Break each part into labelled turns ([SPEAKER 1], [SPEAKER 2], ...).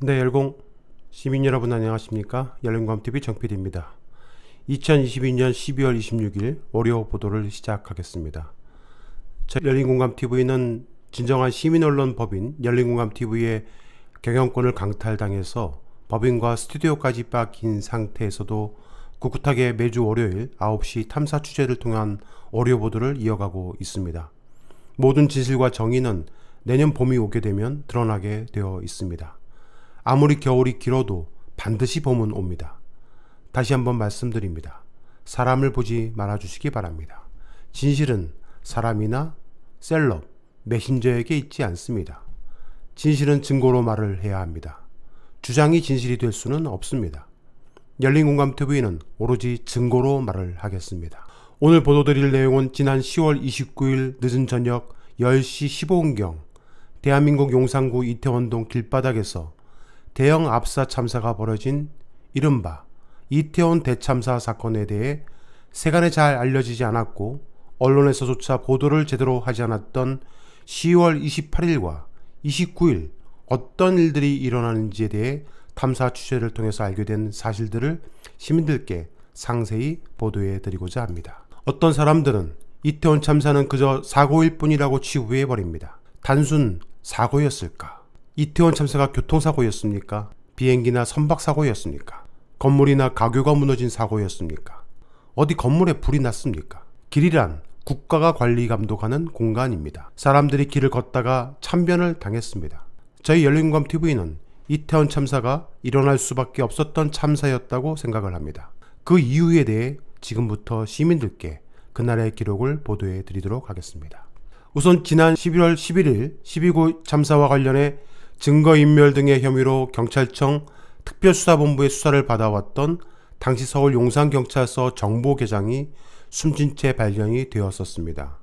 [SPEAKER 1] 네, 열공 시민 여러분 안녕하십니까? 열린검TV 정필입니다. 2022년 12월 26일 월요 보도를 시작하겠습니다. 열린공감TV는 진정한 시민언론 법인 열린공감TV의 경영권을 강탈당해서 법인과 스튜디오까지 빠인 상태에서도 꿋꿋하게 매주 월요일 9시 탐사 취재를 통한 월요 보도를 이어가고 있습니다. 모든 진실과 정의는 내년 봄이 오게 되면 드러나게 되어 있습니다. 아무리 겨울이 길어도 반드시 봄은 옵니다. 다시 한번 말씀드립니다. 사람을 보지 말아주시기 바랍니다. 진실은 사람이나 셀럽, 메신저에게 있지 않습니다. 진실은 증거로 말을 해야 합니다. 주장이 진실이 될 수는 없습니다. 열린공감TV는 오로지 증거로 말을 하겠습니다. 오늘 보도드릴 내용은 지난 10월 29일 늦은 저녁 10시 15분경 대한민국 용산구 이태원동 길바닥에서 대형 압사 참사가 벌어진 이른바 이태원 대참사 사건에 대해 세간에 잘 알려지지 않았고 언론에서조차 보도를 제대로 하지 않았던 10월 28일과 29일 어떤 일들이 일어나는지에 대해 탐사 취재를 통해서 알게 된 사실들을 시민들께 상세히 보도해 드리고자 합니다. 어떤 사람들은 이태원 참사는 그저 사고일 뿐이라고 치부해 버립니다. 단순 사고였을까? 이태원 참사가 교통사고였습니까? 비행기나 선박사고였습니까? 건물이나 가교가 무너진 사고였습니까? 어디 건물에 불이 났습니까? 길이란 국가가 관리 감독하는 공간입니다. 사람들이 길을 걷다가 참변을 당했습니다. 저희 열린공감TV는 이태원 참사가 일어날 수밖에 없었던 참사였다고 생각을 합니다. 그 이유에 대해 지금부터 시민들께 그날의 기록을 보도해 드리도록 하겠습니다. 우선 지난 11월 11일 12구 참사와 관련해 증거인멸 등의 혐의로 경찰청 특별수사본부의 수사를 받아왔던 당시 서울 용산경찰서 정보계장이 숨진 채 발견이 되었었습니다.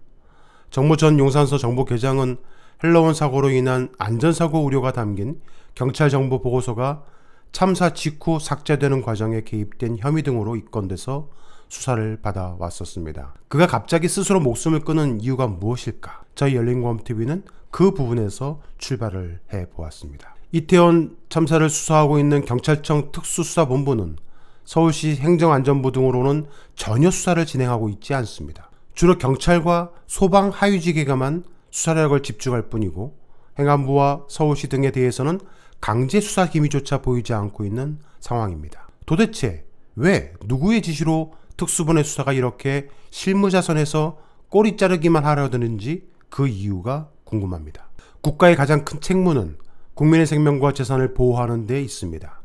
[SPEAKER 1] 정모 전 용산서 정보계장은 헬로원 사고로 인한 안전사고 우려가 담긴 경찰 정보 보고서가 참사 직후 삭제되는 과정에 개입된 혐의 등으로 입건돼서 수사를 받아왔었습니다. 그가 갑자기 스스로 목숨을 끊은 이유가 무엇일까? 저희 열린고함 t v 는그 부분에서 출발을 해 보았습니다. 이태원 참사를 수사하고 있는 경찰청 특수수사본부는 서울시 행정안전부 등으로는 전혀 수사를 진행하고 있지 않습니다. 주로 경찰과 소방 하위지계가만 수사력을 집중할 뿐이고 행안부와 서울시 등에 대해서는 강제 수사 기미조차 보이지 않고 있는 상황입니다. 도대체 왜 누구의 지시로 특수본의 수사가 이렇게 실무자선에서 꼬리 자르기만 하려드는지 그 이유가 궁금합니다. 국가의 가장 큰 책무는 국민의 생명과 재산을 보호하는 데 있습니다.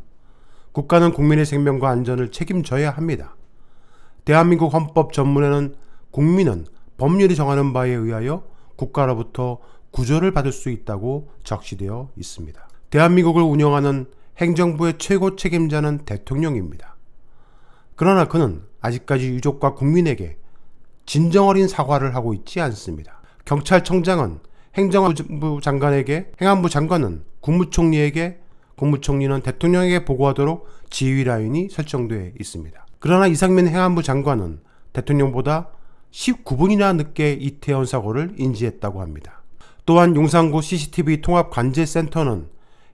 [SPEAKER 1] 국가는 국민의 생명과 안전을 책임져야 합니다. 대한민국 헌법 전문에는 국민은 법률이 정하는 바에 의하여 국가로부터 구조를 받을 수 있다고 적시되어 있습니다. 대한민국을 운영하는 행정부의 최고 책임자는 대통령입니다. 그러나 그는 아직까지 유족과 국민에게 진정 어린 사과를 하고 있지 않습니다. 경찰청장은 행정부 장관에게 행안부 장관은 국무총리에게 국무총리는 대통령에게 보고하도록 지휘 라인이 설정돼 있습니다. 그러나 이상민 행안부 장관은 대통령보다 19분이나 늦게 이태원 사고를 인지했다고 합니다. 또한 용산구 CCTV 통합 관제센터는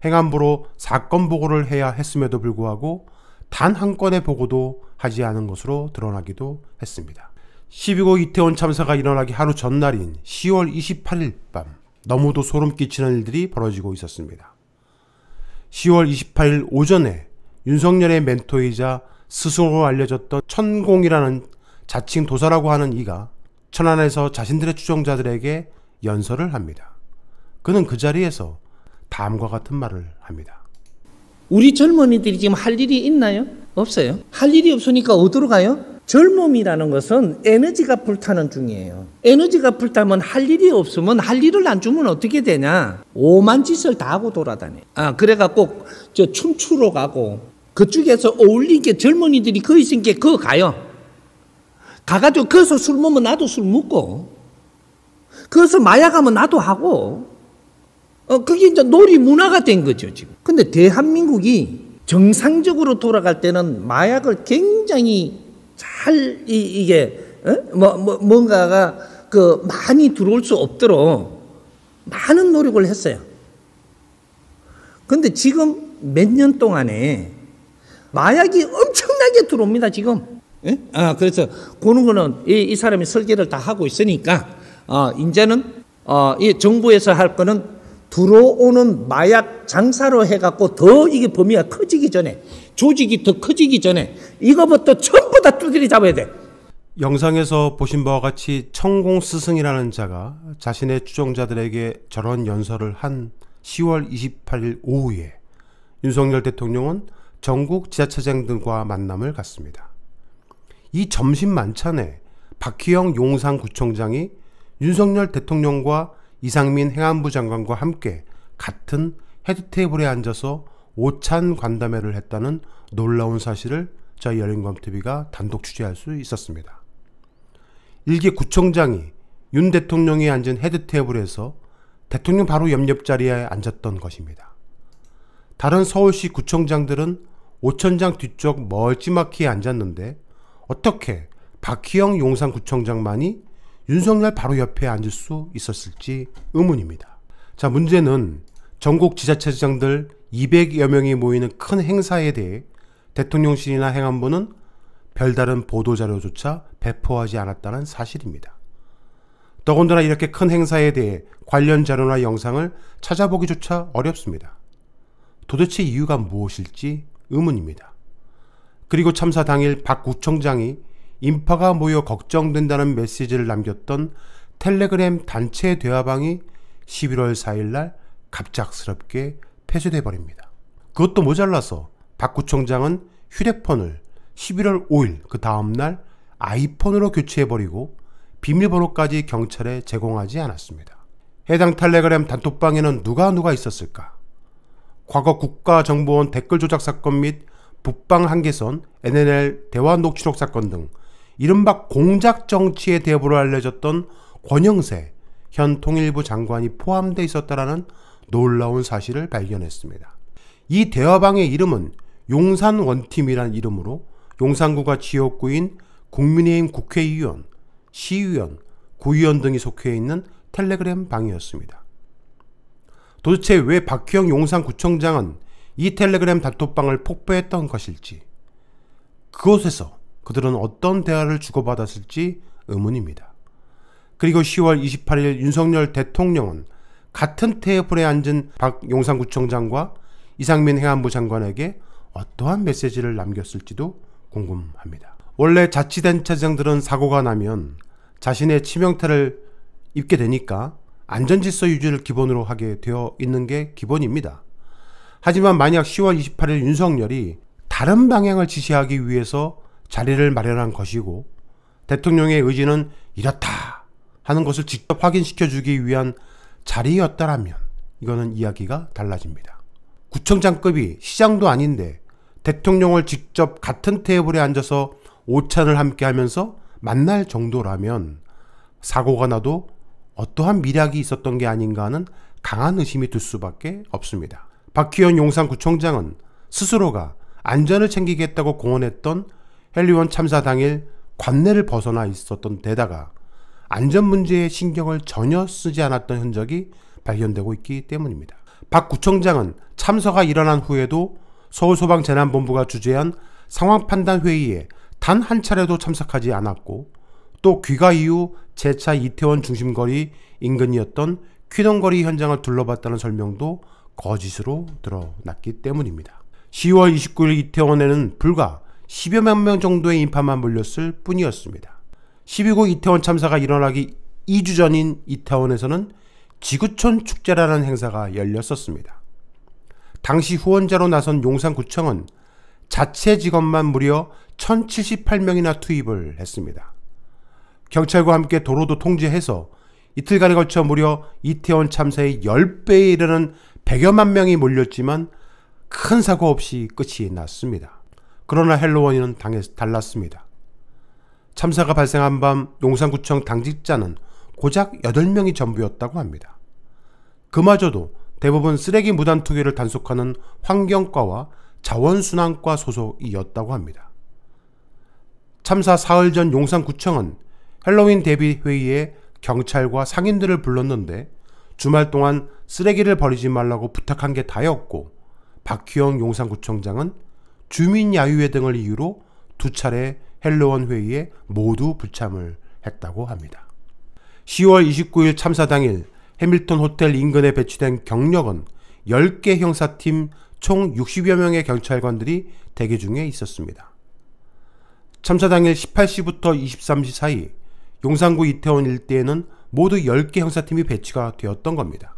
[SPEAKER 1] 행안부로 사건 보고를 해야 했음에도 불구하고 단 한 건의 보고도 하지 않은 것으로 드러나기도 했습니다. 1 2호 이태원 참사가 일어나기 하루 전날인 10월 28일 밤 너무도 소름 끼치는 일들이 벌어지고 있었습니다. 10월 28일 오전에 윤석열의 멘토이자 스승으로 알려졌던 천공이라는 자칭 도사라고 하는 이가 천안에서 자신들의 추종자들에게 연설을 합니다. 그는 그 자리에서 다음과 같은 말을 합니다.
[SPEAKER 2] 우리 젊은이들이 지금
[SPEAKER 1] 할 일이 있나요? 없어요. 할 일이 없으니까
[SPEAKER 2] 어디로 가요? 젊음이라는 것은 에너지가 불타는 중이에요. 에너지가 불타면 할 일이 없으면 할 일을 안 주면 어떻게 되냐? 오만 짓을 다 하고 돌아다녀. 아, 그래갖고 저 춤추러 가고 그쪽에서 어울리게 젊은이들이 거 그 있은 게 그거 가요. 가가지고 거기서 술 먹으면 나도 술 먹고 거기서 마약하면 나도 하고 어, 그게 이제 놀이 문화가 된 거죠, 지금. 근데 대한민국이 정상적으로 돌아갈 때는 마약을 굉장히 할 이, 게 어? 뭐, 뭐, 뭔가가 그 많이 들어올 수 없도록 많은 노력을 했어요. 근데 지금 몇 년 동안에 마약이 엄청나게 들어옵니다, 지금. 예? 아, 그래서 그런 거는 이, 이 사람이 설계를 다 하고 있으니까 아, 이제는 어, 이 정부에서 할 거는 들어오는 마약 장사로 해갖고 더 이게 범위가 커지기 전에 조직이 더 커지기 전에 이거부터 전부
[SPEAKER 1] 다두드리 잡아야 돼. 영상에서 보신 바와 같이 청공 스승이라는 자가 자신의 추종자들에게 저런 연설을 한 10월 28일 오후에 윤석열 대통령은 전국 지자체장 들과 만남을 갖습니다. 이 점심 만찬에 박희영 용산구청장이 윤석열 대통령과 이상민 행안부 장관과 함께 같은 헤드 테이블에 앉아서 오찬 간담회를 했다는 놀라운 사실을 저희 열린검TV가 단독 취재할 수 있었습니다. 일개 구청장이 윤 대통령이 앉은 헤드 테이블에서 대통령 바로 옆옆 자리에 앉았던 것입니다. 다른 서울시 구청장들은 오천장 뒤쪽 멀찌막히 앉았는데 어떻게 박희영 용산구청장만이 윤석열 바로 옆에 앉을 수 있었을지 의문입니다. 자, 문제는 전국 지자체장들 200여 명이 모이는 큰 행사에 대해 대통령실이나 행안부는 별다른 보도자료조차 배포하지 않았다는 사실입니다. 더군다나 이렇게 큰 행사에 대해 관련 자료나 영상을 찾아보기조차 어렵습니다. 도대체 이유가 무엇일지 의문입니다. 그리고 참사 당일 박 구청장이 인파가 모여 걱정된다는 메시지를 남겼던 텔레그램 단체 대화방이 11월 4일날 갑작스럽게 폐쇄돼 버립니다. 그것도 모자라서 박 구청장은 휴대폰을 11월 5일 그 다음날 아이폰으로 교체해버리고 비밀번호까지 경찰에 제공하지 않았습니다. 해당 텔레그램 단톡방에는 누가 누가 있었을까? 과거 국가정보원 댓글 조작 사건 및 북방 한계선 NNL 대화 녹취록 사건 등 이른바 공작 정치의 대부로 알려졌던 권영세 현 통일부 장관이 포함되어 있었다라는 놀라운 사실을 발견했습니다. 이 대화방의 이름은 용산 원팀이란 이름으로 용산구가 지역구인 국민의힘 국회의원, 시의원, 구의원 등이 속해 있는 텔레그램 방이었습니다. 도대체 왜 박희영 용산구청장은 이 텔레그램 단톡방을 폭파했던 것일지 그곳에서 그들은 어떤 대화를 주고받았을지 의문입니다. 그리고 10월 28일 윤석열 대통령은 같은 테이블에 앉은 박 용산구청장과 이상민 행안부 장관에게 어떠한 메시지를 남겼을지도 궁금합니다. 원래 자치단 차장들은 사고가 나면 자신의 치명타를 입게 되니까 안전질서 유지를 기본으로 하게 되어 있는 게 기본입니다. 하지만 만약 10월 28일 윤석열이 다른 방향을 지시하기 위해서 자리를 마련한 것이고 대통령의 의지는 이렇다 하는 것을 직접 확인시켜 주기 위한 자리였다라면 이거는 이야기가 달라집니다. 구청장급이 시장도 아닌데 대통령을 직접 같은 테이블에 앉아서 오찬을 함께 하면서 만날 정도라면 사고가 나도 어떠한 미략이 있었던 게 아닌가 하는 강한 의심이 들 수밖에 없습니다. 박희연 용산구청장은 스스로가 안전을 챙기겠다고 공언했던 헬리원 참사 당일 관내를 벗어나 있었던 데다가 안전 문제에 신경을 전혀 쓰지 않았던 흔적이 발견되고 있기 때문입니다. 박 구청장은 참사가 일어난 후에도 서울소방재난본부가 주재한 상황판단회의에 단 한 차례도 참석하지 않았고 또 귀가 이후 재차 이태원 중심거리 인근이었던 퀴 d 거리 현장을 둘러봤다는 설명도 거짓으로 드러났기 때문입니다. 10월 29일 이태원에는 불과 10여만 명 정도의 인파만 몰렸을 뿐이었습니다. 12구 이태원 참사가 일어나기 2주 전인 이태원에서는 지구촌 축제라는 행사가 열렸었습니다. 당시 후원자로 나선 용산구청은 자체 직원만 무려 1078명이나 투입을 했습니다. 경찰과 함께 도로도 통제해서 이틀간에 걸쳐 무려 이태원 참사의 10배에 이르는 100여만 명이 몰렸지만 큰 사고 없이 끝이 났습니다. 그러나 헬로원이는 당해서 달랐습니다. 참사가 발생한 밤 용산구청 당직자는 고작 8명이 전부였다고 합니다. 그마저도 대부분 쓰레기 무단 투기를 단속하는 환경과와 자원순환과 소속이었다고 합니다. 참사 사흘 전 용산구청은 헬로윈 대비 회의에 경찰과 상인들을 불렀는데 주말 동안 쓰레기를 버리지 말라고 부탁한 게 다였고 박희영 용산구청장은 주민 야유회 등을 이유로 두 차례 헬로원 회의에 모두 불참을 했다고 합니다. 10월 29일 참사 당일 해밀턴 호텔 인근에 배치된 경력은 10개 형사팀 총 60여 명의 경찰관들이 대기 중에 있었습니다. 참사 당일 18시부터 23시 사이 용산구 이태원 일대에는 모두 10개 형사팀이 배치가 되었던 겁니다.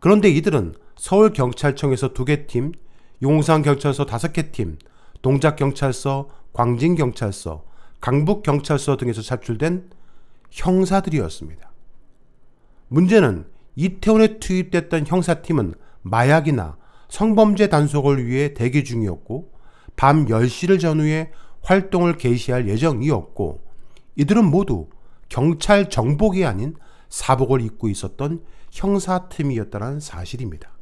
[SPEAKER 1] 그런데 이들은 서울경찰청에서 2개 팀, 용산경찰서 5개 팀, 동작경찰서, 광진경찰서, 강북경찰서 등에서 차출된 형사들이었습니다. 문제는 이태원에 투입됐던 형사팀은 마약이나 성범죄 단속을 위해 대기 중이었고 밤 10시를 전후에 활동을 개시할 예정이었고 이들은 모두 경찰 정복이 아닌 사복을 입고 있었던 형사팀이었다는 사실입니다.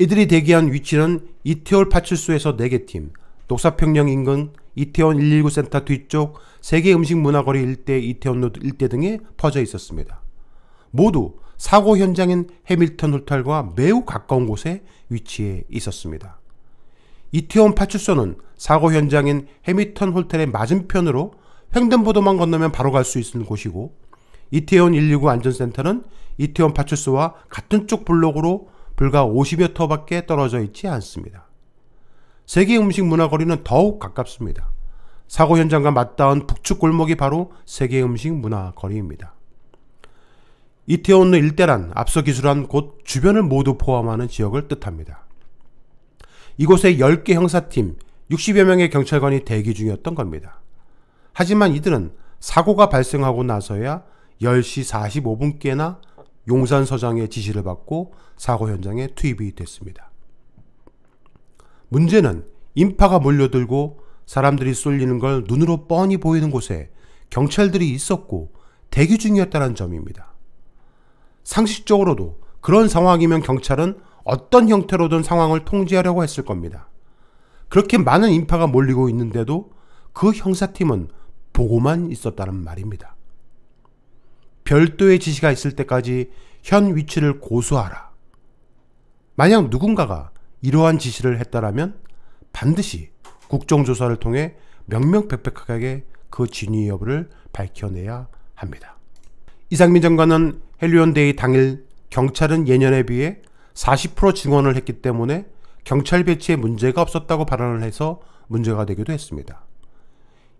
[SPEAKER 1] 이들이 대기한 위치는 이태원 파출소에서 4개 팀, 녹사평령 인근 이태원 119 센터 뒤쪽 세계 음식 문화거리 일대 이태원로드 일대 등에 퍼져 있었습니다. 모두 사고 현장인 해밀턴 호텔과 매우 가까운 곳에 위치해 있었습니다. 이태원 파출소는 사고 현장인 해밀턴 호텔의 맞은편으로 횡단보도만 건너면 바로 갈 수 있는 곳이고 이태원 119 안전센터는 이태원 파출소와 같은 쪽 블록으로 불과 50여 터밖에 떨어져 있지 않습니다. 세계 음식 문화 거리는 더욱 가깝습니다. 사고 현장과 맞닿은 북측 골목이 바로 세계 음식 문화 거리입니다. 이태원로 일대란 앞서 기술한 곳 주변을 모두 포함하는 지역을 뜻합니다. 이곳에 10개 형사팀, 60여 명의 경찰관이 대기 중이었던 겁니다. 하지만 이들은 사고가 발생하고 나서야 10시 45분께나 용산 서장의 지시를 받고 사고 현장에 투입이 됐습니다. 문제는 인파가 몰려들고 사람들이 쏠리는 걸 눈으로 뻔히 보이는 곳에 경찰들이 있었고 대기 중이었다는 점입니다. 상식적으로도 그런 상황이면 경찰은 어떤 형태로든 상황을 통제하려고 했을 겁니다. 그렇게 많은 인파가 몰리고 있는데도 그 형사팀은 보고만 있었다는 말입니다. 별도의 지시가 있을 때까지 현 위치를 고수하라. 만약 누군가가 이러한 지시를 했다라면 반드시 국정조사를 통해 명명백백하게 그 진위 여부를 밝혀내야 합니다. 이상민 장관은 헬리온데이 당일 경찰은 예년에 비해 40% 증원을 했기 때문에 경찰 배치에 문제가 없었다고 발언을 해서 문제가 되기도 했습니다.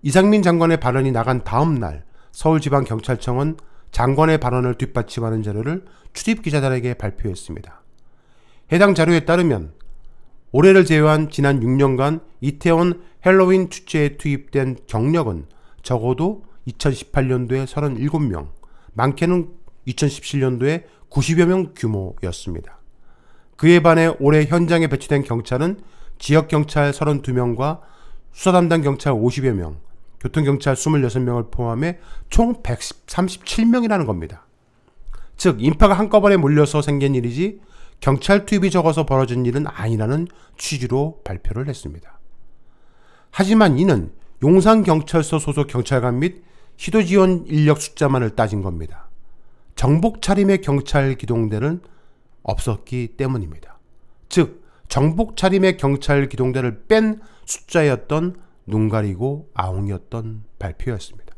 [SPEAKER 1] 이상민 장관의 발언이 나간 다음 날 서울지방경찰청은 장관의 발언을 뒷받침하는 자료를 출입 기자단에게 발표했습니다. 해당 자료에 따르면 올해를 제외한 지난 6년간 이태원 헬로윈 축제에 투입된 경력은 적어도 2018년도에 37명, 많게는 2017년도에 90여 명 규모였습니다. 그에 반해 올해 현장에 배치된 경찰은 지역 경찰 32명과 수사 담당 경찰 50여 명, 교통경찰 26명을 포함해 총 137명이라는 겁니다. 즉, 인파가 한꺼번에 몰려서 생긴 일이지 경찰 투입이 적어서 벌어진 일은 아니라는 취지로 발표를 했습니다. 하지만 이는 용산경찰서 소속 경찰관 및 시도지원 인력 숫자만을 따진 겁니다. 정복 차림의 경찰 기동대는 없었기 때문입니다. 즉, 정복 차림의 경찰 기동대를 뺀 숫자였던 눈 가리고 아웅이었던 발표였습니다.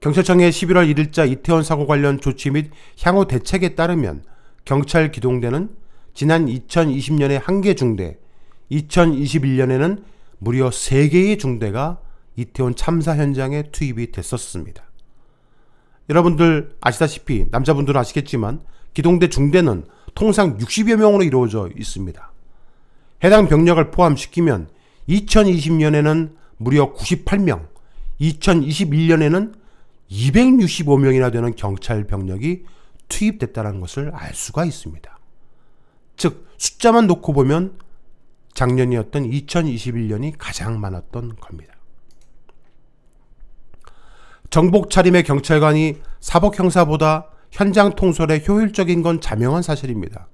[SPEAKER 1] 경찰청의 11월 1일자 이태원 사고 관련 조치 및 향후 대책에 따르면 경찰 기동대는 지난 2020년에 한 개 중대, 2021년에는 무려 3개의 중대가 이태원 참사 현장에 투입이 됐었습니다. 여러분들 아시다시피 남자분들은 아시겠지만 기동대 중대는 통상 60여 명으로 이루어져 있습니다. 해당 병력을 포함시키면 2020년에는 무려 98명, 2021년에는 265명이나 되는 경찰 병력이 투입됐다는 것을 알 수가 있습니다. 즉, 숫자만 놓고 보면 작년이었던 2021년이 가장 많았던 겁니다. 정복 차림의 경찰관이 사복 형사보다 현장 통솔에 효율적인 건 자명한 사실입니다.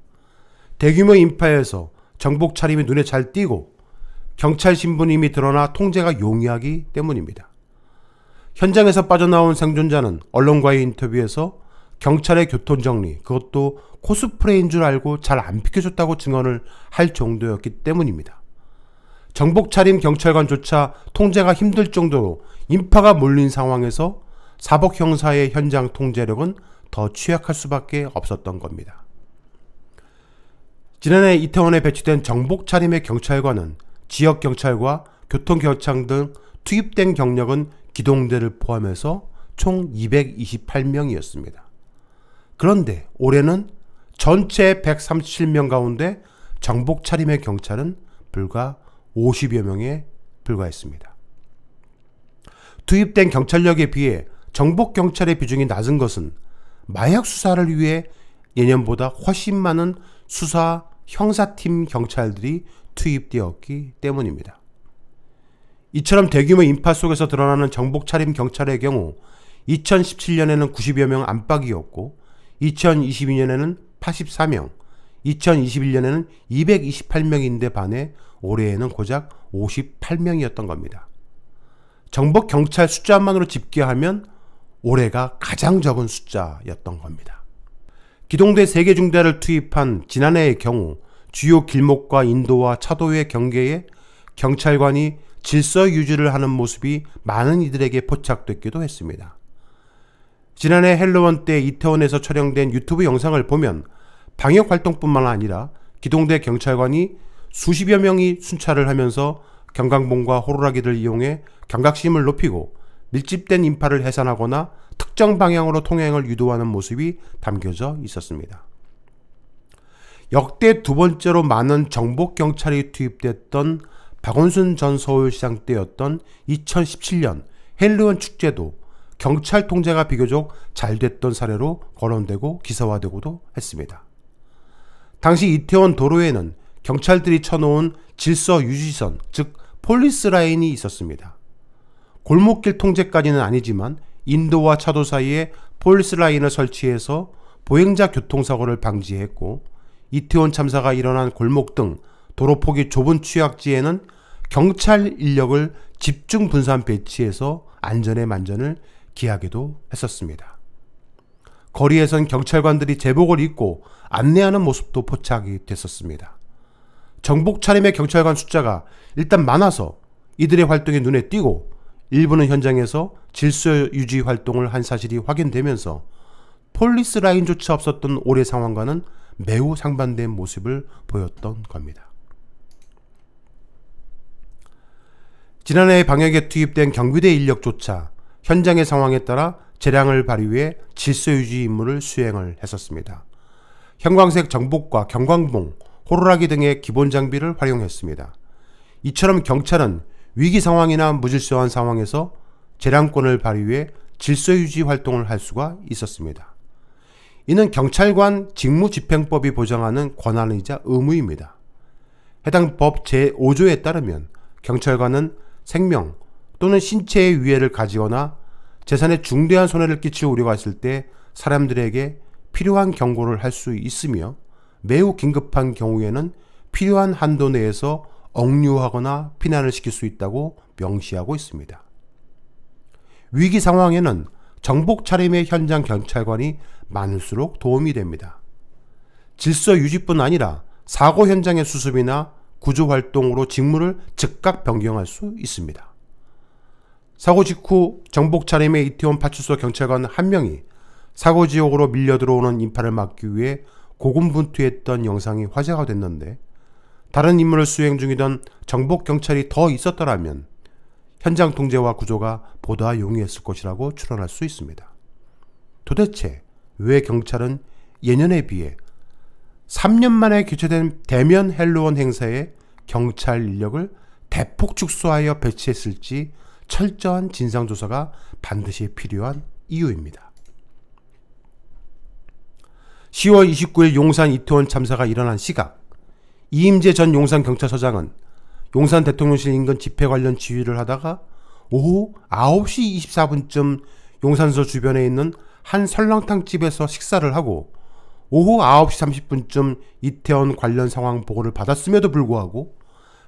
[SPEAKER 1] 대규모 인파에서 정복 차림이 눈에 잘 띄고 경찰 신분임이 드러나 통제가 용이하기 때문입니다. 현장에서 빠져나온 생존자는 언론과의 인터뷰에서 경찰의 교통정리, 그것도 코스프레인 줄 알고 잘 안 비켜줬다고 증언을 할 정도였기 때문입니다. 정복 차림 경찰관조차 통제가 힘들 정도로 인파가 몰린 상황에서 사복 형사의 현장 통제력은 더 취약할 수밖에 없었던 겁니다. 지난해 이태원에 배치된 정복 차림의 경찰관은 지역경찰과 교통경찰 등 투입된 경력은 기동대를 포함해서 총 228명이었습니다. 그런데 올해는 전체 137명 가운데 정복 차림의 경찰은 불과 50여 명에 불과했습니다. 투입된 경찰력에 비해 정복 경찰의 비중이 낮은 것은 마약 수사를 위해 예년보다 훨씬 많은 수사 형사팀 경찰들이 투입되었기 때문입니다. 이처럼 대규모 인파 속에서 드러나는 정복 차림 경찰의 경우 2017년에는 90여 명 안팎이었고 2022년에는 84명, 2021년에는 228명인데 반해 올해에는 고작 58명이었던 겁니다. 정복 경찰 숫자만으로 집계하면 올해가 가장 적은 숫자였던 겁니다. 기동대 세계 중대를 투입한 지난해의 경우 주요 길목과 인도와 차도의 경계에 경찰관이 질서 유지를 하는 모습이 많은 이들에게 포착됐기도 했습니다. 지난해 헬로원 때 이태원에서 촬영된 유튜브 영상을 보면 방역 활동뿐만 아니라 기동대 경찰관이 수십여 명이 순찰을 하면서 경강봉과 호루라기를 이용해 경각심을 높이고 밀집된 인파를 해산하거나 특정 방향으로 통행을 유도하는 모습이 담겨져 있었습니다. 역대 두 번째로 많은 정복 경찰이 투입됐던 박원순 전 서울시장 때였던 2017년 헬리온 축제도 경찰 통제가 비교적 잘 됐던 사례로 거론되고 기사화되고도 했습니다. 당시 이태원 도로에는 경찰들이 쳐놓은 질서 유지선, 즉 폴리스 라인이 있었습니다. 골목길 통제까지는 아니지만 인도와 차도 사이에 폴리스 라인을 설치해서 보행자 교통사고를 방지했고 이태원 참사가 일어난 골목 등 도로폭이 좁은 취약지에는 경찰 인력을 집중 분산 배치해서 안전에 만전을 기하기도 했었습니다. 거리에선 경찰관들이 제복을 입고 안내하는 모습도 포착이 됐었습니다. 정복 차림의 경찰관 숫자가 일단 많아서 이들의 활동이 눈에 띄고 일부는 현장에서 질서 유지 활동을 한 사실이 확인되면서 폴리스 라인조차 없었던 올해 상황과는 매우 상반된 모습을 보였던 겁니다. 지난해 방역에 투입된 경비대 인력조차 현장의 상황에 따라 재량을 발휘해 질서 유지 임무를 수행을 했었습니다. 형광색 정복과 경광봉, 호루라기 등의 기본 장비를 활용했습니다. 이처럼 경찰은 위기 상황이나 무질서한 상황에서 재량권을 발휘해 질서 유지 활동을 할 수가 있었습니다. 이는 경찰관 직무집행법이 보장하는 권한이자 의무입니다. 해당 법 제5조에 따르면 경찰관은 생명 또는 신체의 위해를 가지거나 재산에 중대한 손해를 끼칠 우려가 있을 때 사람들에게 필요한 경고를 할 수 있으며 매우 긴급한 경우에는 필요한 한도 내에서 억류하거나 피난을 시킬 수 있다고 명시하고 있습니다. 위기 상황에는 정복 차림의 현장 경찰관이 많을수록 도움이 됩니다. 질서 유지뿐 아니라 사고 현장의 수습이나 구조 활동으로 직무를 즉각 변경할 수 있습니다. 사고 직후 정복 차림의 이태원 파출소 경찰관 한 명이 사고 지역으로 밀려 들어오는 인파를 막기 위해 고군분투했던 영상이 화제가 됐는데 다른 임무를 수행 중이던 정복 경찰이 더 있었더라면 현장 통제와 구조가 보다 용이했을 것이라고 추론할 수 있습니다. 도대체 왜 경찰은 예년에 비해 3년 만에 개최된 대면 헬로원 행사에 경찰 인력을 대폭 축소하여 배치했을지 철저한 진상조사가 반드시 필요한 이유입니다. 10월 29일 용산 이태원 참사가 일어난 시각 이임재 전 용산경찰서장은 용산 대통령실 인근 집회 관련 지휘를 하다가 오후 9시 24분쯤 용산서 주변에 있는 한 설렁탕 집에서 식사를 하고 오후 9시 30분쯤 이태원 관련 상황 보고를 받았음에도 불구하고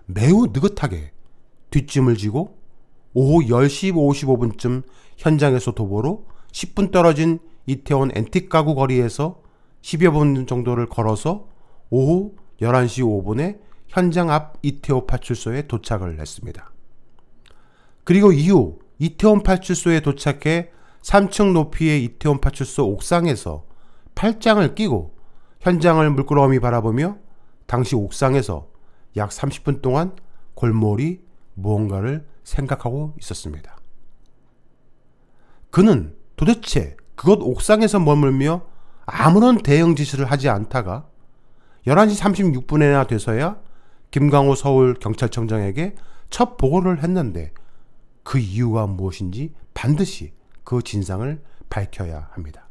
[SPEAKER 1] 매우 느긋하게 뒷짐을 지고 오후 10시 55분쯤 현장에서 도보로 10분 떨어진 이태원 엔틱 가구 거리에서 10여 분 정도를 걸어서 오후 11시 5분에 현장 앞이태오 파출소에 도착을 했습니다. 그리고 이후 이태원 파출소에 도착해 3층 높이의 이태원 파출소 옥상에서 팔짱을 끼고 현장을 물끄러미 바라보며 당시 옥상에서 약 30분 동안 골몰이 무언가를 생각하고 있었습니다. 그는 도대체 그곳 옥상에서 머물며 아무런 대응 지시를 하지 않다가 11시 36분에나 돼서야 김강호 서울 경찰청장에게 첫 보고를 했는데 그 이유가 무엇인지 반드시 그 진상을 밝혀야 합니다.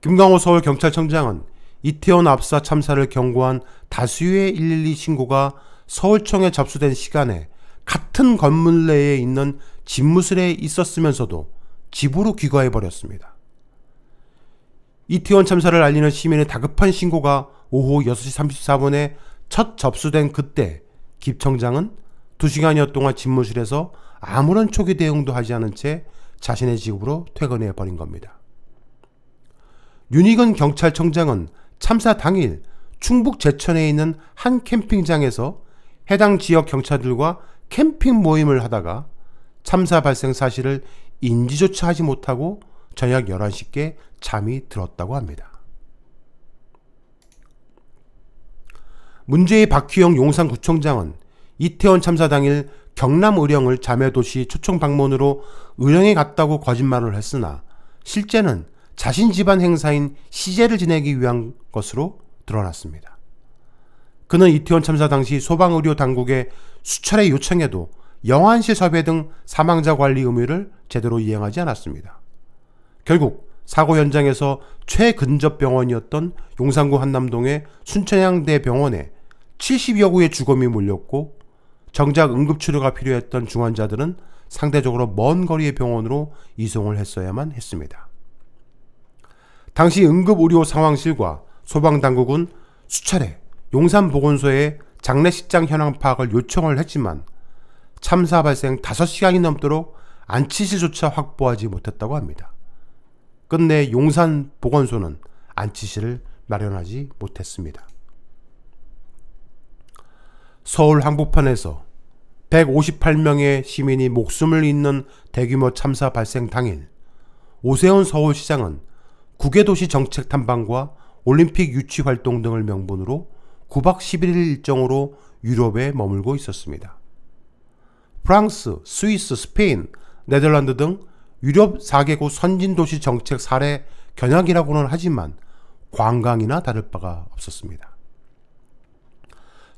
[SPEAKER 1] 김강호 서울 경찰청장은 이태원 압사 참사를 경고한 다수의 112 신고가 서울청에 접수된 시간에 같은 건물 내에 있는 집무실에 있었으면서도 집으로 귀가해 버렸습니다. 이태원 참사를 알리는 시민의 다급한 신고가 오후 6시 34분에 첫 접수된 그때 김청장은 2시간여 동안 집무실에서 아무런 초기 대응도 하지 않은 채 자신의 직으로 퇴근해 버린 겁니다. 윤익은 경찰청장은 참사 당일 충북 제천에 있는 한 캠핑장에서 해당 지역 경찰들과 캠핑 모임을 하다가 참사 발생 사실을 인지조차 하지 못하고 저녁 11시께 잠이 들었다고 합니다. 문재인 박희영 용산구청장은 이태원 참사 당일 경남 의령을 자매도시 초청 방문으로 의령에 갔다고 거짓말을 했으나 실제는 자신 집안 행사인 시제를 지내기 위한 것으로 드러났습니다. 그는 이태원 참사 당시 소방의료 당국의 수차례 요청에도 영안시 섭외 등 사망자 관리 의무를 제대로 이행하지 않았습니다. 결국 사고 현장에서 최근접 병원이었던 용산구 한남동의 순천향대 병원에 70여 구의 주검이 몰렸고 정작 응급치료가 필요했던 중환자들은 상대적으로 먼 거리의 병원으로 이송을 했어야만 했습니다. 당시 응급의료 상황실과 소방당국은 수차례 용산보건소에 장례식장 현황 파악을 요청을 했지만 참사 발생 5시간이 넘도록 안치실조차 확보하지 못했다고 합니다. 끝내 용산보건소는 안치실을 마련하지 못했습니다. 서울 한복판에서 158명의 시민이 목숨을 잃는 대규모 참사 발생 당일 오세훈 서울시장은 국외도시 정책 탐방과 올림픽 유치 활동 등을 명분으로 9박 11일 일정으로 유럽에 머물고 있었습니다. 프랑스, 스위스, 스페인, 네덜란드 등 유럽 4개국 선진도시 정책 사례 견학이라고는 하지만 관광이나 다를 바가 없었습니다.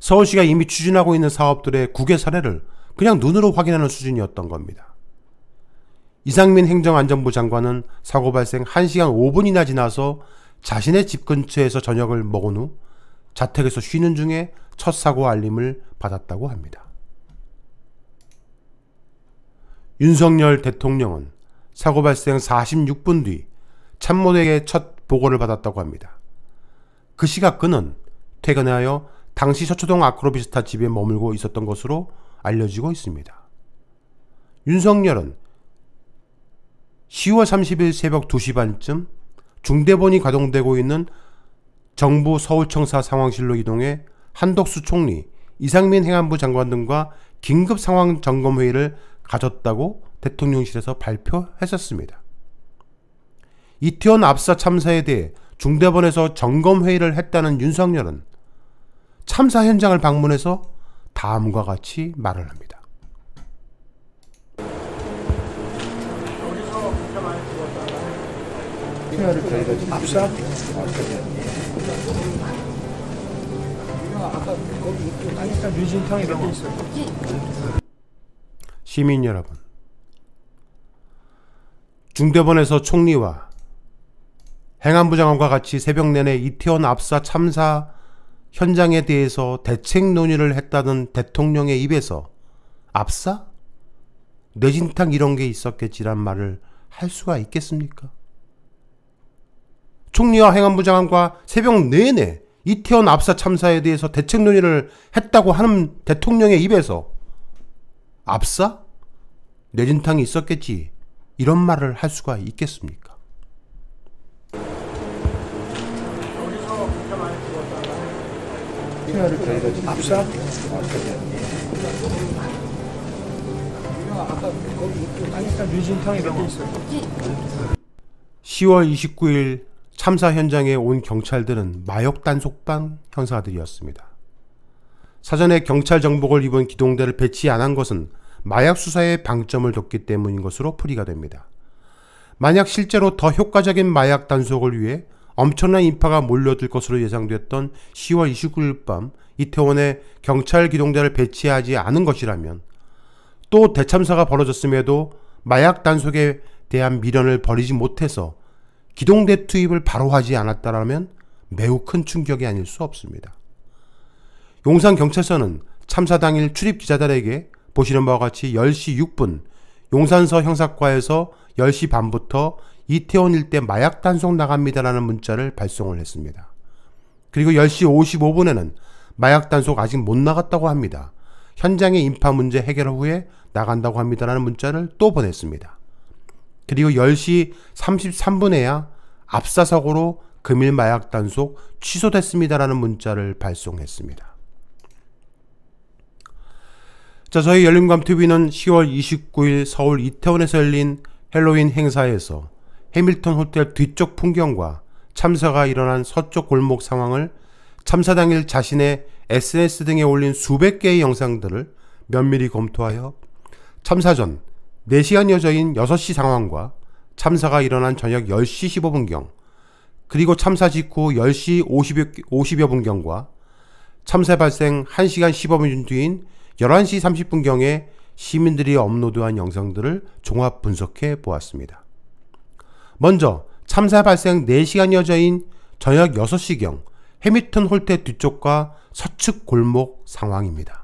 [SPEAKER 1] 서울시가 이미 추진하고 있는 사업들의 국외 사례를 그냥 눈으로 확인하는 수준이었던 겁니다. 이상민 행정안전부 장관은 사고 발생 1시간 5분이나 지나서 자신의 집 근처에서 저녁을 먹은 후 자택에서 쉬는 중에 첫 사고 알림을 받았다고 합니다. 윤석열 대통령은 사고 발생 46분 뒤 참모에게 첫 보고를 받았다고 합니다. 그 시각 그는 퇴근하여 당시 서초동 아크로비스타 집에 머물고 있었던 것으로 알려지고 있습니다. 윤석열은 10월 30일 새벽 2시 반쯤 중대본이 가동되고 있는 정부 서울청사 상황실로 이동해 한덕수 총리, 이상민 행안부 장관 등과 긴급 상황 점검 회의를 가졌다고 대통령실에서 발표했었습니다. 이태원 압사 참사에 대해 중대본에서 점검 회의를 했다는 윤석열은 참사 현장을 방문해서 다음과 같이 말을 합니다. 시민 여러분, 중대본에서 총리와 행안부 장관과 같이 새벽 내내 이태원 압사 참사 현장에 대해서 대책 논의를 했다는 대통령의 입에서 압사? 뇌진탕 이런 게 있었겠지란 말을 할 수가 있겠습니까? 총리와 행안부 장관과 새벽 내내 이태원 압사 참사에 대해서 대책 논의를 했다고 하는 대통령의 입에서 압사? 뇌진탕이 있었겠지 이런 말을 할 수가 있겠습니까?
[SPEAKER 2] 카페아를
[SPEAKER 3] 저희가 지금 압사?
[SPEAKER 1] 10월 29일 참사 현장에 온 경찰들은 마역 단속반 형사들이었습니다. 사전에 경찰 정복을 입은 기동대를 배치 안한 것은 마약 수사에 방점을 뒀기 때문인 것으로 풀이가 됩니다. 만약 실제로 더 효과적인 마약 단속을 위해 엄청난 인파가 몰려들 것으로 예상됐던 10월 29일 밤 이태원에 경찰 기동대를 배치하지 않은 것이라면 또 대참사가 벌어졌음에도 마약 단속에 대한 미련을 버리지 못해서 기동대 투입을 바로 하지 않았다라면 매우 큰 충격이 아닐 수 없습니다. 용산경찰서는 참사 당일 출입 기자들에게 보시는 바와 같이 10시 6분 용산서 형사과에서 10시 반부터 이태원 일대 마약 단속 나갑니다라는 문자를 발송을 했습니다. 그리고 10시 55분에는 마약 단속 아직 못 나갔다고 합니다. 현장의 인파 문제 해결 후에 나간다고 합니다라는 문자를 또 보냈습니다. 그리고 10시 33분에야 압사사고로 금일 마약 단속 취소됐습니다라는 문자를 발송했습니다. 자, 저희 열린감 TV는 10월 29일 서울 이태원에서 열린 헬로윈 행사에서 해밀턴 호텔 뒤쪽 풍경과 참사가 일어난 서쪽 골목 상황을 참사 당일 자신의 SNS 등에 올린 수백 개의 영상들을 면밀히 검토하여 참사 전 4시간 여저인 6시 상황과 참사가 일어난 저녁 10시 15분경 그리고 참사 직후 10시 50여, 50여 분경과 참사 발생 1시간 15분 뒤인 11시 30분경에 시민들이 업로드한 영상들을 종합 분석해 보았습니다. 먼저 참사 발생 4시간 여저인 저녁 6시경 해밀턴 홀대 뒤쪽과 서측 골목 상황입니다.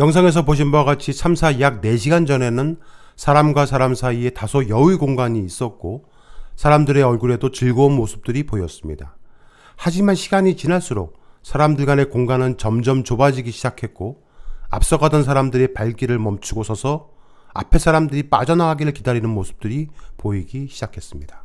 [SPEAKER 1] 영상에서 보신 바와 같이 3, 4, 약 4시간 전에는 사람과 사람 사이에 다소 여유 공간이 있었고 사람들의 얼굴에도 즐거운 모습들이 보였습니다. 하지만 시간이 지날수록 사람들 간의 공간은 점점 좁아지기 시작했고 앞서가던 사람들의 발길을 멈추고 서서 앞에 사람들이 빠져나가기를 기다리는 모습들이 보이기 시작했습니다.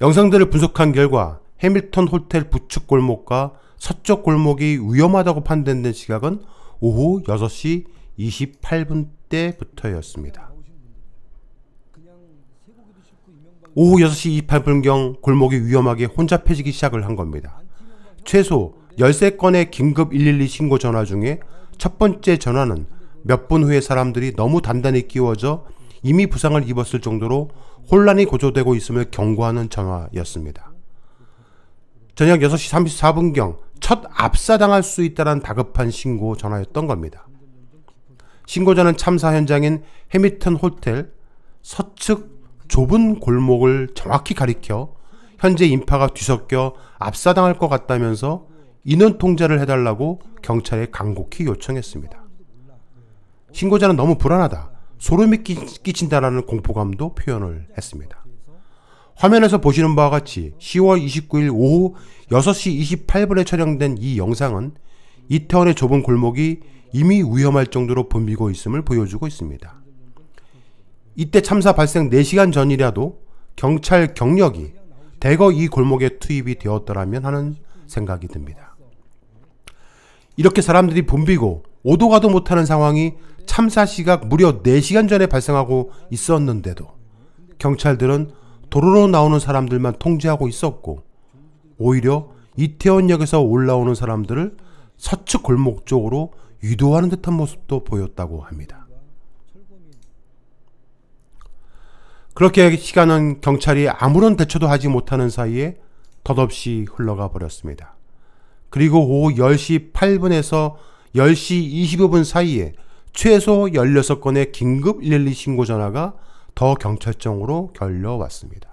[SPEAKER 1] 영상들을 분석한 결과 해밀턴 호텔 부축 골목과 서쪽 골목이 위험하다고 판단된 시각은 오후 6시 28분 때부터였습니다. 오후 6시 28분경 골목이 위험하게 혼잡해지기 시작을 한 겁니다. 최소 13건의 긴급 112 신고 전화 중에 첫 번째 전화는 몇 분 후에 사람들이 너무 단단히 끼워져 이미 부상을 입었을 정도로 혼란이 고조되고 있음을 경고하는 전화였습니다. 저녁 6시 34분경 첫 압사당할 수 있다는 다급한 신고 전화였던 겁니다. 신고자는 참사 현장인 해밀턴 호텔 서측 좁은 골목을 정확히 가리켜 현재 인파가 뒤섞여 압사당할 것 같다면서 인원 통제를 해달라고 경찰에 간곡히 요청했습니다. 신고자는 너무 불안하다, 소름이 끼친다라는 공포감도 표현을 했습니다. 화면에서 보시는 바와 같이 10월 29일 오후 6시 28분에 촬영된 이 영상은 이태원의 좁은 골목이 이미 위험할 정도로 붐비고 있음을 보여주고 있습니다. 이때 참사 발생 4시간 전이라도 경찰 경력이 대거 이 골목에 투입이 되었더라면 하는 생각이 듭니다. 이렇게 사람들이 붐비고 오도 가도 못하는 상황이 참사 시각 무려 4시간 전에 발생하고 있었는데도 경찰들은 도로로 나오는 사람들만 통제하고 있었고 오히려 이태원역에서 올라오는 사람들을 서측 골목 쪽으로 유도하는 듯한 모습도 보였다고 합니다. 그렇게 시간은 경찰이 아무런 대처도 하지 못하는 사이에 덧없이 흘러가 버렸습니다. 그리고 오후 10시 8분에서 10시 25분 사이에 최소 16건의 긴급 112 신고 전화가 더 경찰청으로 결려왔습니다.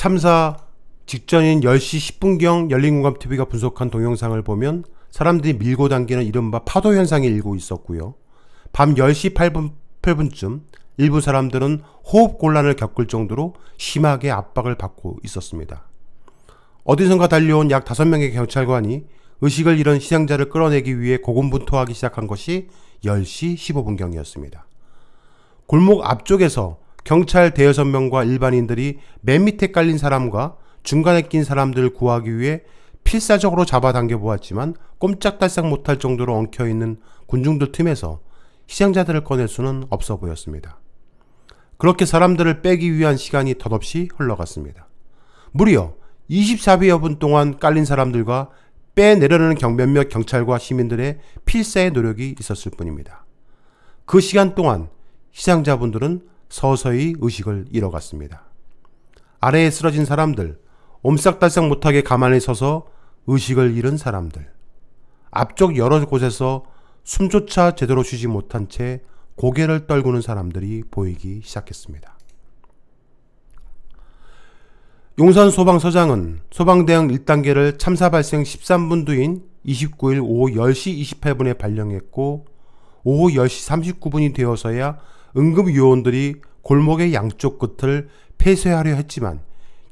[SPEAKER 1] 참사 직전인 10시 10분경 열린공감TV가 분석한 동영상을 보면 사람들이 밀고 당기는 이른바 파도 현상이 일고 있었고요. 밤 10시 8분, 8분쯤 일부 사람들은 호흡 곤란을 겪을 정도로 심하게 압박을 받고 있었습니다. 어디선가 달려온 약 5명의 경찰관이 의식을 잃은 시장자를 끌어내기 위해 고군분투하기 시작한 것이 10시 15분경이었습니다. 골목 앞쪽에서 경찰 대여섯 명과 일반인들이 맨 밑에 깔린 사람과 중간에 낀 사람들을 구하기 위해 필사적으로 잡아당겨 보았지만 꼼짝달싹 못할 정도로 엉켜있는 군중들 틈에서 희생자들을 꺼낼 수는 없어 보였습니다. 그렇게 사람들을 빼기 위한 시간이 덧없이 흘러갔습니다. 무려 2 4여분 동안 깔린 사람들과 빼내려는 경 몇몇 경찰과 시민들의 필사의 노력이 있었을 뿐입니다. 그 시간 동안 희생자분들은 서서히 의식을 잃어갔습니다. 아래에 쓰러진 사람들, 옴싹달싹 못하게 가만히 서서 의식을 잃은 사람들, 앞쪽 여러 곳에서 숨조차 제대로 쉬지 못한 채 고개를 떨구는 사람들이 보이기 시작했습니다. 용산 소방서장은 소방대응 1단계를 참사 발생 13분 뒤인 29일 오후 10시 28분에 발령했고 오후 10시 39분이 되어서야 응급 요원들이 골목의 양쪽 끝을 폐쇄하려 했지만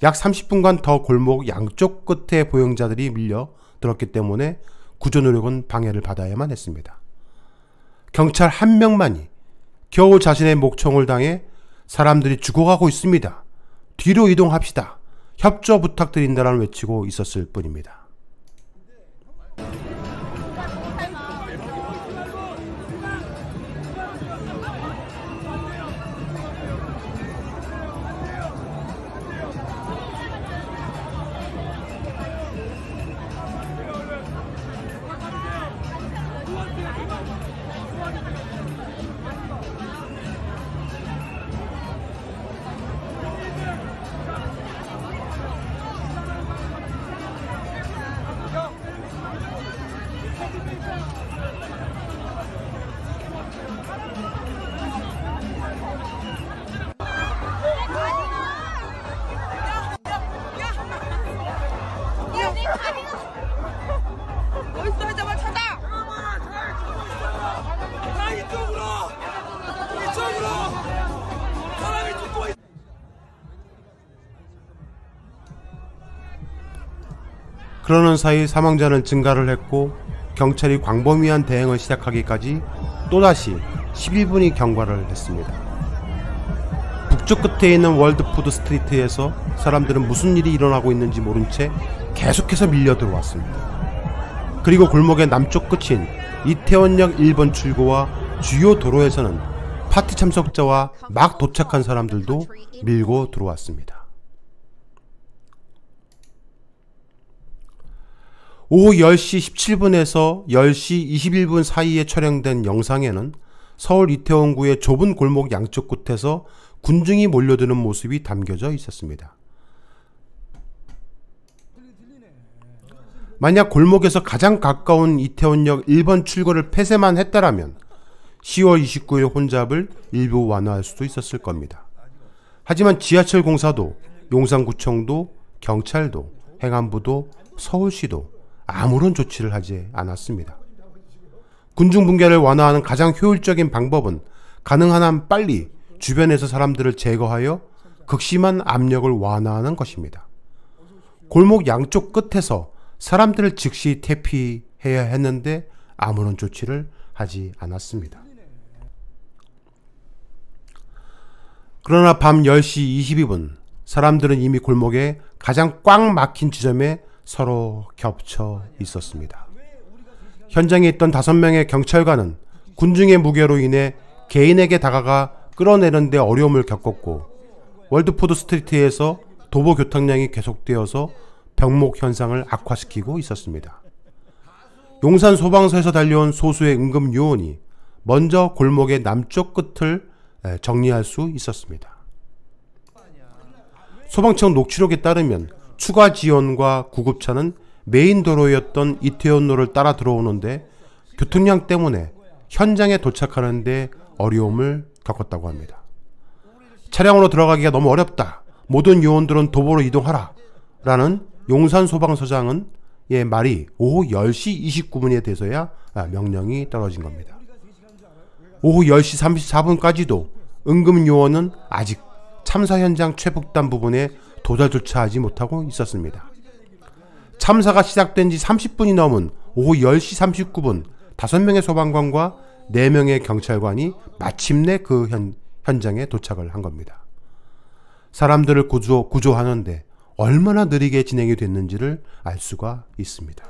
[SPEAKER 1] 약 30분간 더 골목 양쪽 끝에 보행자들이 밀려 들었기 때문에 구조 노력은 방해를 받아야만 했습니다. 경찰 한 명만이 겨우 자신의 목청을 당해 사람들이 죽어가고 있습니다. 뒤로 이동합시다. 협조 부탁드린다라는 외치고 있었을 뿐입니다. 그러는 사이 사망자는 증가를 했고 경찰이 광범위한 대응을 시작하기까지 또다시 12분이 경과를 했습니다. 북쪽 끝에 있는 월드푸드 스트리트에서 사람들은 무슨 일이 일어나고 있는지 모른 채 계속해서 밀려 들어왔습니다. 그리고 골목의 남쪽 끝인 이태원역 1번 출구와 주요 도로에서는 파티 참석자와 막 도착한 사람들도 밀고 들어왔습니다. 오후 10시 17분에서 10시 21분 사이에 촬영된 영상에는 서울 이태원구의 좁은 골목 양쪽 끝에서 군중이 몰려드는 모습이 담겨져 있었습니다. 만약 골목에서 가장 가까운 이태원역 1번 출구를 폐쇄만 했다라면 10월 29일 혼잡을 일부 완화할 수도 있었을 겁니다. 하지만 지하철 공사도 용산구청도 경찰도 행안부도 서울시도 아무런 조치를 하지 않았습니다. 군중 붕괴를 완화하는 가장 효율적인 방법은 가능한 한 빨리 주변에서 사람들을 제거하여 극심한 압력을 완화하는 것입니다. 골목 양쪽 끝에서 사람들을 즉시 대피해야 했는데 아무런 조치를 하지 않았습니다. 그러나 밤 10시 22분 사람들은 이미 골목에 가장 꽉 막힌 지점에 서로 겹쳐 있었습니다. 현장에 있던 다섯 명의 경찰관은 군중의 무게로 인해 개인에게 다가가 끌어내는데 어려움을 겪었고 월드포드 스트리트에서 도보 교통량이 계속되어서 병목 현상을 악화시키고 있었습니다. 용산 소방서에서 달려온 소수의 응급 요원이 먼저 골목의 남쪽 끝을 정리할 수 있었습니다. 소방청 녹취록에 따르면 추가 지원과 구급차는 메인 도로였던 이태원로를 따라 들어오는데 교통량 때문에 현장에 도착하는데 어려움을 겪었다고 합니다. 차량으로 들어가기가 너무 어렵다. 모든 요원들은 도보로 이동하라. 라는 용산 소방서장은 예, 말이 오후 10시 29분에 돼서야 아, 명령이 떨어진 겁니다. 오후 10시 34분까지도 응급요원은 아직 참사 현장 최북단 부분에 도달조차 하지 못하고 있었습니다. 참사가 시작된 지 30분이 넘은 오후 10시 39분 5명의 소방관과 4명의 경찰관이 마침내 그 현, 현장에 도착을 한 겁니다. 사람들을 구조, 구조하는데 얼마나 느리게 진행이 됐는지를 알 수가 있습니다.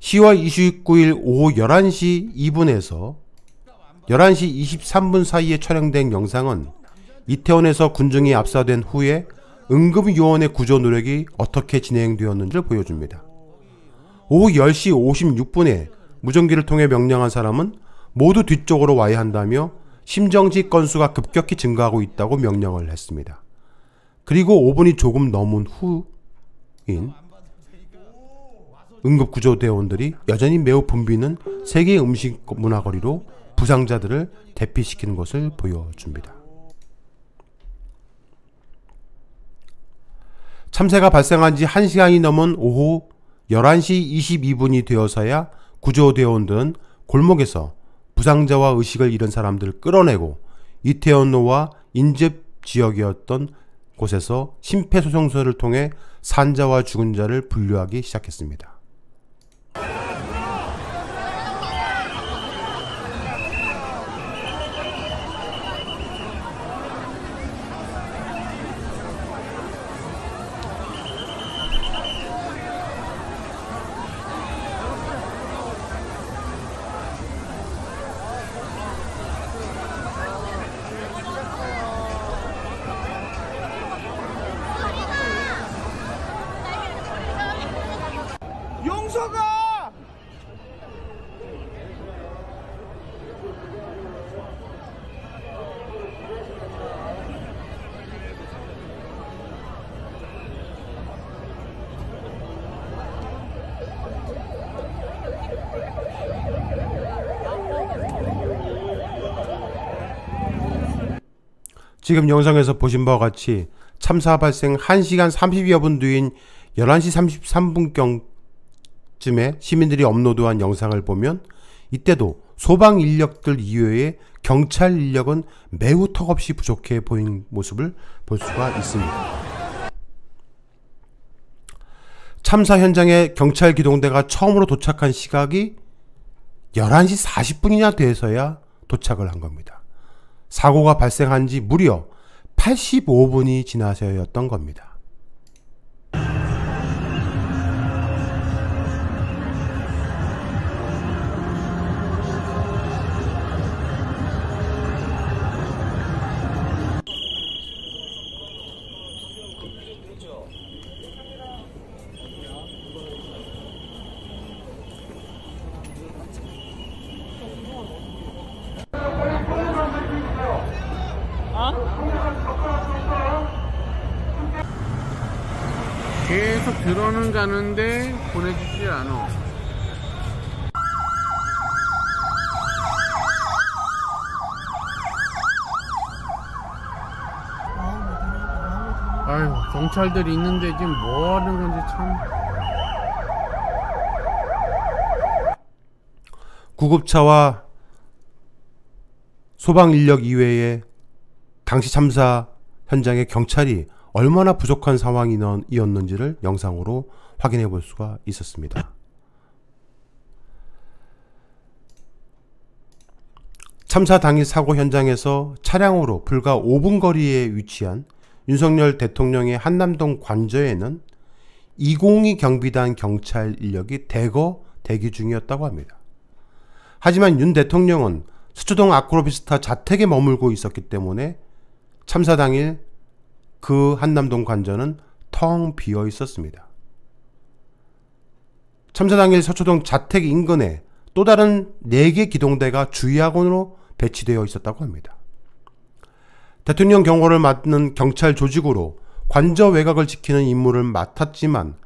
[SPEAKER 1] 10월 29일 오후 11시 2분에서 11시 23분 사이에 촬영된 영상은 이태원에서 군중이 압사된 후에 응급요원의 구조 노력이 어떻게 진행되었는지를 보여줍니다. 오후 10시 56분에 무전기를 통해 명령한 사람은 모두 뒤쪽으로 와야 한다며 심정지 건수가 급격히 증가하고 있다고 명령을 했습니다. 그리고 5분이 조금 넘은 후인 응급구조대원들이 여전히 매우 붐비는 세계 음식 문화거리로 부상자들을 대피시키는 것을 보여줍니다. 참새가 발생한 지 1시간이 넘은 오후 11시 22분이 되어서야 구조대원들은 골목에서 부상자와 의식을 잃은 사람들을 끌어내고 이태원로와 인접 지역이었던 곳에서 심폐소생술을 통해 산자와 죽은 자를 분류하기 시작했습니다. 지금 영상에서 보신 바와 같이 참사 발생 1시간 30여 분 뒤인 11시 33분경쯤에 시민들이 업로드한 영상을 보면 이때도 소방 인력들 이외에 경찰 인력은 매우 턱없이 부족해 보인 모습을 볼 수가 있습니다. 참사 현장에 경찰 기동대가 처음으로 도착한 시각이 11시 40분이나 돼서야 도착을 한 겁니다. 사고가 발생한 지 무려 85분이 지나서였던 겁니다. 경찰들이 있는데 지금 뭐 하는 건지 참. 구급차와 소방 인력 이외에 당시 참사 현장에 경찰이 얼마나 부족한 상황이었는지를 영상으로 확인해 볼 수가 있었습니다. 참사 당일 사고 현장에서 차량으로 불과 5분 거리에 위치한 윤석열 대통령의 한남동 관저에는 202 경비단 경찰 인력이 대거 대기 중이었다고 합니다. 하지만 윤 대통령은 수초동 아크로비스타 자택에 머물고 있었기 때문에 참사 당일 그 한남동 관저는 텅 비어 있었습니다. 참사 당일 서초동 자택 인근에 또 다른 4개 기동대가 주의학원으로 배치되어 있었다고 합니다. 대통령 경호를 맡는 경찰 조직으로 관저 외곽을 지키는 임무를 맡았지만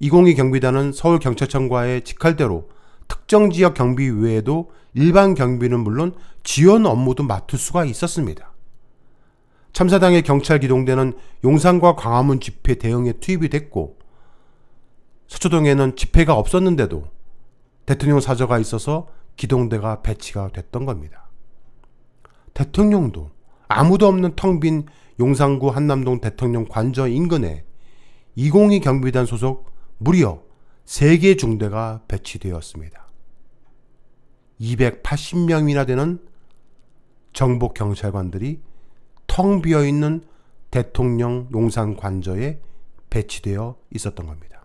[SPEAKER 1] 202 경비단은 서울 경찰청과의 직할대로 특정 지역 경비 외에도 일반 경비는 물론 지원 업무도 맡을 수가 있었습니다. 참사당의 경찰 기동대는 용산과 광화문 집회 대응에 투입이 됐고 서초동에는 집회가 없었는데도 대통령 사저가 있어서 기동대가 배치가 됐던 겁니다. 대통령도 아무도 없는 텅 빈 용산구 한남동 대통령 관저 인근에 202 경비단 소속 무려 3개 중대가 배치되었습니다. 280명이나 되는 정복 경찰관들이 텅 비어 있는 대통령 용산 관저에 배치되어 있었던 겁니다.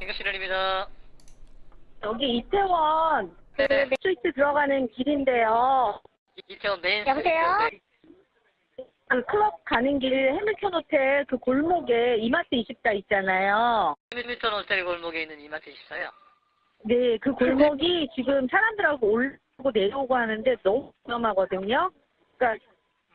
[SPEAKER 3] 대교실입니다. 여기 이태원 그맥주트 들어가는 길인데요. 이태원 메인 네. 여보세요? 네, 네. 클럽 가는 길 해밀턴 호텔 그 골목에 이마트 2 0 있잖아요. 해밀턴 호텔 골목에 있는 이마트 24요. 네, 그 골목이 지금 사람들하고 올고 내려오고 하는데 너무 위험하거든요. 그러니까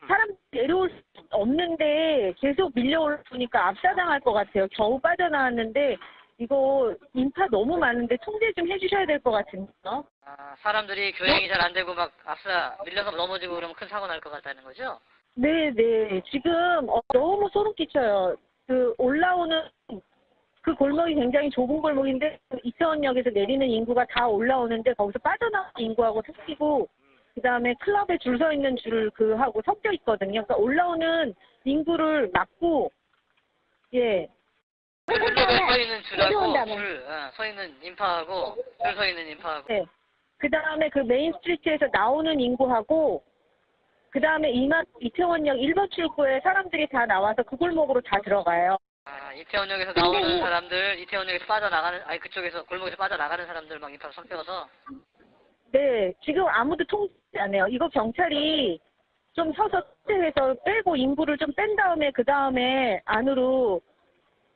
[SPEAKER 3] 음. 사람 내려올 수 없는데 계속 밀려올 보니까 압사당할 것 같아요. 겨우 빠져나왔는데 이거 인파 너무 많은데 통제 좀 해주셔야 될 것 같은데요. 아, 사람들이 교행이 잘 안 되고 막 앞서 밀려서 넘어지고 그러면 큰 사고 날 것 같다는 거죠? 네, 네. 지금 어, 너무 소름 끼쳐요. 그 올라오는 그 골목이 굉장히 좁은 골목인데 그 이태원역에서 내리는 인구가 다 올라오는데 거기서 빠져나온 인구하고 섞이고 그다음에 클럽에 줄 서 있는 줄그 하고 섞여 있거든요. 그러니까 올라오는 인구를 막고 예 본격서 어, 있는 인파하고 어, 뭐. 줄서 있는 인파하고 네. 그 다음에 그 메인 스트리트에서 나오는 인구하고, 그 다음에 이태원역 1번 출구에 사람들이 다 나와서 그 골목으로 다 들어가요. 아, 이태원역에서 나오는 이- 사람들, 이태원역에서 빠져나가는, 아니 그쪽에서 골목에서 빠져나가는 사람들 막 인파로 섞여서 네, 지금 아무도 통지안 해요. 이거 경찰이 좀 서서 해서 빼고 인구를 좀 뺀 다음에 그 다음에 안으로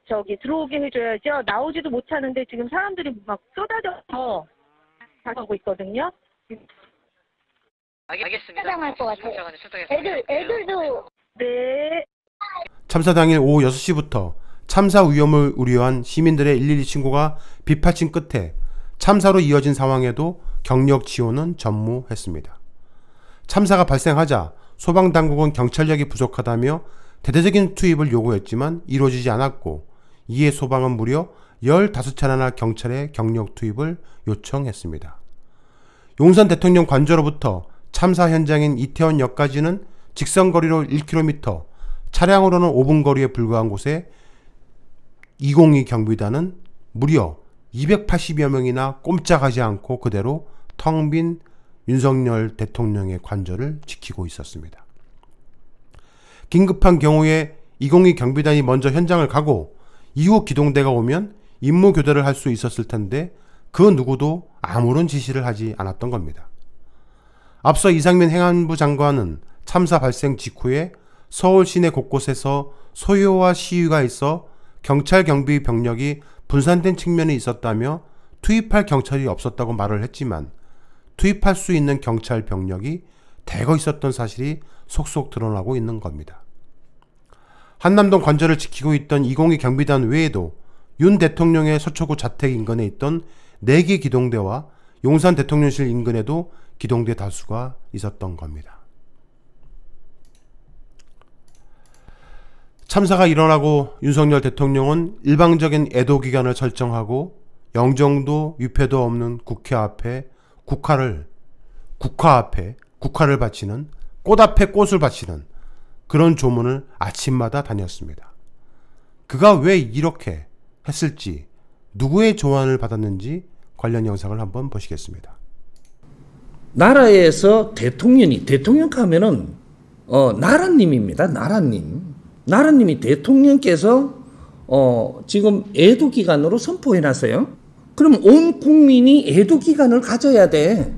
[SPEAKER 3] 저기 들어오게 해줘야죠. 나오지도 못하는데 지금 사람들이 막 쏟아져서 가고 있거든요. 알겠, 알겠습니다. 해당할 것 같아요. 시청자분들 출동해서 애들, 알려드릴게요. 애들도 네.
[SPEAKER 1] 참사 당일 오후 6시부터 참사 위험을 우려한 시민들의 112 신고가 비파친 끝에 참사로 이어진 상황에도 경력 지원은 전무했습니다. 참사가 발생하자 소방당국은 경찰력이 부족하다며 대대적인 투입을 요구했지만 이루어지지 않았고 이에 소방은 무려 15차례나 경찰에 경력 투입을 요청했습니다. 용산 대통령 관저로부터 참사 현장인 이태원역까지는 직선거리로 1km, 차량으로는 5분 거리에 불과한 곳에 202 경비단은 무려 280여 명이나 꼼짝하지 않고 그대로 텅 빈 윤석열 대통령의 관절을 지키고 있었습니다. 긴급한 경우에 202 경비단이 먼저 현장을 가고 이후 기동대가 오면 임무 교대를 할 수 있었을 텐데 그 누구도 아무런 지시를 하지 않았던 겁니다. 앞서 이상민 행안부 장관은 참사 발생 직후에 서울 시내 곳곳에서 소요와 시위가 있어 경찰 경비 병력이 분산된 측면이 있었다며 투입할 경찰이 없었다고 말을 했지만 투입할 수 있는 경찰 병력이 대거 있었던 사실이 속속 드러나고 있는 겁니다. 한남동 관절을 지키고 있던 202 경비단 외에도 윤 대통령의 서초구 자택 인근에 있던 4개 기동대와 용산 대통령실 인근에도 기동대 다수가 있었던 겁니다. 참사가 일어나고 윤석열 대통령은 일방적인 애도 기간을 설정하고 영정도 유폐도 없는 국회 앞에 국화를 국화 앞에 국화를 바치는 꽃 앞에 꽃을 바치는 그런 조문을 아침마다 다녔습니다. 그가 왜 이렇게 했을지 누구의 조언을 받았는지 관련 영상을 한번 보시겠습니다. 나라에서 대통령이 대통령 하면은
[SPEAKER 2] 어, 나라님입니다. 나라님. 나라님이 대통령께서 어, 지금 애도 기간으로 선포해 놨어요. 그럼 온 국민이 애도 기간을 가져야 돼.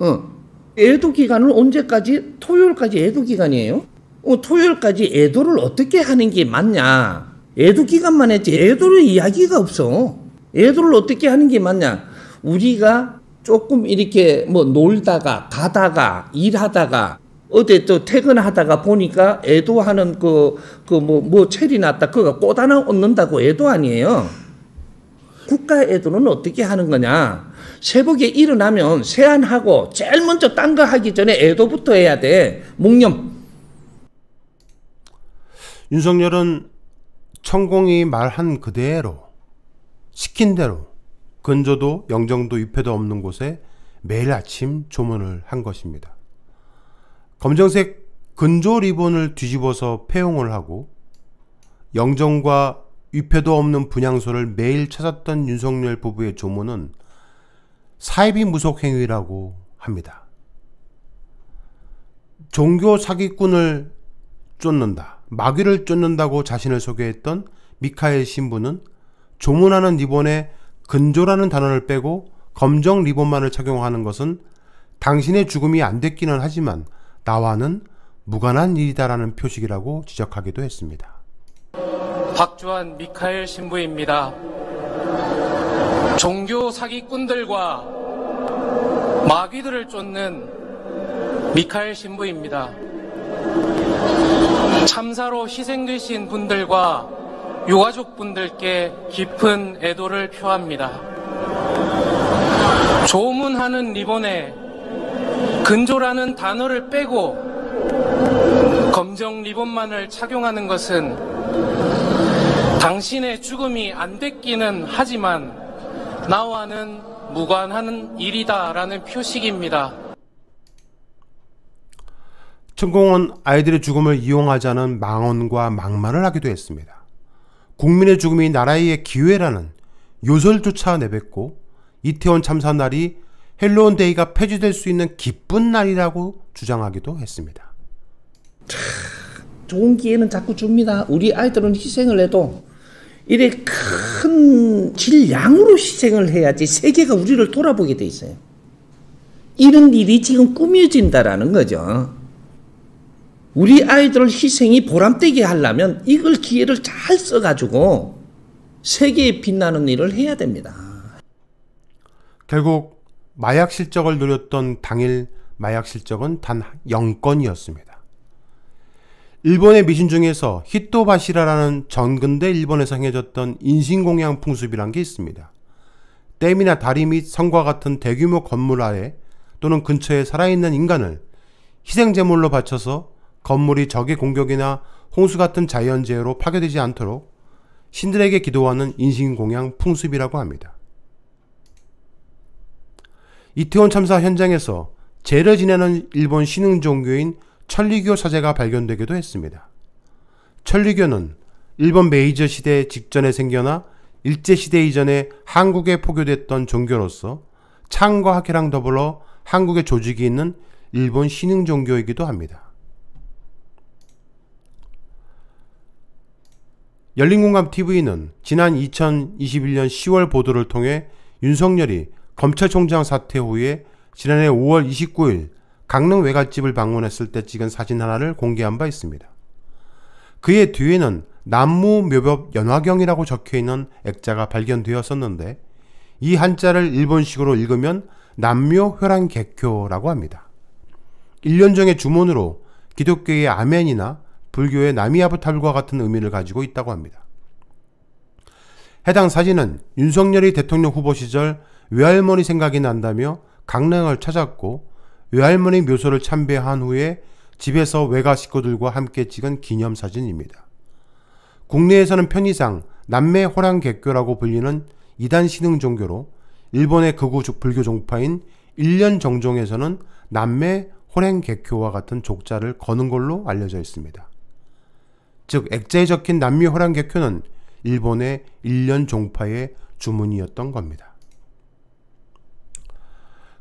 [SPEAKER 2] 어. 애도 기간을 언제까지? 토요일까지 애도 기간이에요. 어, 토요일까지 애도를 어떻게 하는 게 맞냐? 애도 기간만 했지 애도를 이야기가 없어. 애도를 어떻게 하는 게 맞냐? 우리가 조금 이렇게 뭐 놀다가 가다가 일하다가 어제 또 퇴근하다가 보니까 애도하는 그 그 뭐뭐 뭐 체리 났다 그거 꼬다나 얻는다고 애도 아니에요. 국가 애도는 어떻게 하는 거냐? 새벽에 일어나면 세안하고 제일 먼저 딴 거 하기 전에 애도부터 해야 돼. 목념
[SPEAKER 1] 윤석열은 천공이 말한 그대로 시킨 대로 근저도 영정도 위패도 없는 곳에 매일 아침 조문을 한 것입니다. 검정색 근조 리본을 뒤집어서 폐용을 하고 영정과 위패도 없는 분향소를 매일 찾았던 윤석열 부부의 조문은 사이비 무속 행위라고 합니다. 종교 사기꾼을 쫓는다. 마귀를 쫓는다고 자신을 소개했던 미카엘 신부는 조문하는 리본에 근조라는 단어를 빼고 검정 리본만을 착용하는 것은 당신의 죽음이 안 됐기는 하지만 나와는 무관한 일이다라는 표식이라고 지적하기도 했습니다.
[SPEAKER 2] 박주환 미카엘 신부입니다. 종교 사기꾼들과 마귀들을 쫓는 미카엘 신부입니다. 참사로 희생되신 분들과 유가족분들께 깊은 애도를 표합니다. 조문하는 리본에 근조라는 단어를 빼고 검정 리본만을 착용하는 것은 당신의 죽음이 안 됐기는 하지만 나와는 무관한 일이다라는 표식입니다.
[SPEAKER 1] 천공은 아이들의 죽음을 이용하자는 망언과 망만을 하기도 했습니다. 국민의 죽음이 나라의 기회라는 요설조차 내뱉고 이태원 참사 날이 헬로운 데이가 폐지될 수 있는 기쁜 날이라고 주장하기도 했습니다. 좋은 기회는 자꾸 줍니다. 우리 아이들은 희생을 해도
[SPEAKER 2] 이래 큰 질량으로 희생을 해야지 세계가 우리를 돌아보게 돼 있어요. 이런 일이 지금 꾸며진다라는 거죠. 우리 아이들 희생이 보람되게 하려면 이걸 기회를 잘 써가지고
[SPEAKER 1] 세계에 빛나는 일을 해야 됩니다. 결국 마약 실적을 노렸던 당일 마약 실적은 단 0건이었습니다. 일본의 미신 중에서 히토바시라라는 전근대 일본에서 행해졌던 인신공양 풍습이란 게 있습니다. 댐이나 다리 및 성과 같은 대규모 건물 아래 또는 근처에 살아있는 인간을 희생제물로 바쳐서 건물이 적의 공격이나 홍수 같은 자연재해로 파괴되지 않도록 신들에게 기도하는 인신공양 풍습이라고 합니다. 이태원 참사 현장에서 재를 지내는 일본 신흥 종교인 천리교 사제가 발견되기도 했습니다. 천리교는 일본 메이저 시대 직전에 생겨나 일제시대 이전에 한국에 포교됐던 종교로서 창과 학회랑 더불어 한국의 조직이 있는 일본 신흥 종교이기도 합니다. 열린공감TV는 지난 2021년 10월 보도를 통해 윤석열이 검찰총장 사퇴 후에 지난해 5월 29일 강릉 외갓집을 방문했을 때 찍은 사진 하나를 공개한 바 있습니다. 그의 뒤에는 남무묘법 연화경이라고 적혀있는 액자가 발견되었었는데 이 한자를 일본식으로 읽으면 남묘회란객교라고 합니다. 1년 전에 주문으로 기독교의 아멘이나 불교의 나미아부탈과 같은 의미를 가지고 있다고 합니다. 해당 사진은 윤석열이 대통령 후보 시절 외할머니 생각이 난다며 강릉을 찾았고 외할머니 묘소를 참배한 후에 집에서 외가 식구들과 함께 찍은 기념사진입니다. 국내에서는 편의상 남매 호랑객교라고 불리는 이단 신흥 종교로 일본의 극우 불교 종파인 일년 정종에서는 남매 호랑객교와 같은 족자를 거는 걸로 알려져 있습니다. 즉 액자에 적힌 남미 허랑 개표는 일본의 일련 종파의 주문이었던 겁니다.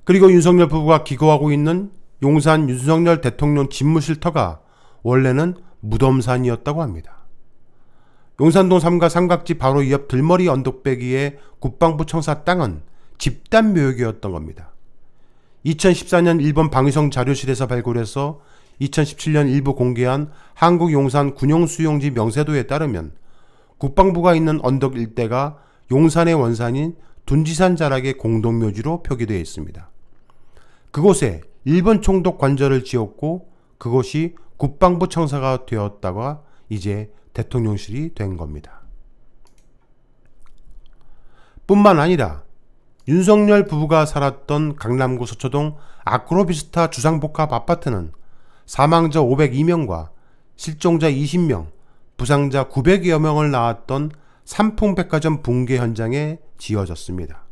[SPEAKER 1] 그리고 윤석열 부부가 기거하고 있는 용산 윤석열 대통령 집무실터가 원래는 무덤산이었다고 합니다. 용산동 3가 삼각지 바로 옆 들머리 언덕배기의 국방부 청사 땅은 집단 묘역이었던 겁니다. 2014년 일본 방위성 자료실에서 발굴해서 2017년 일부 공개한 한국 용산 군용 수용지 명세도에 따르면 국방부가 있는 언덕 일대가 용산의 원산인 둔지산 자락의 공동묘지로 표기되어 있습니다. 그곳에 일본 총독 관절을 지었고 그것이 국방부 청사가 되었다가 이제 대통령실이 된 겁니다. 뿐만 아니라 윤석열 부부가 살았던 강남구 서초동 아크로비스타 주상복합 아파트는 사망자 502명과 실종자 20명, 부상자 900여 명을 낳았던 삼풍백화점 붕괴 현장에 지어졌습니다.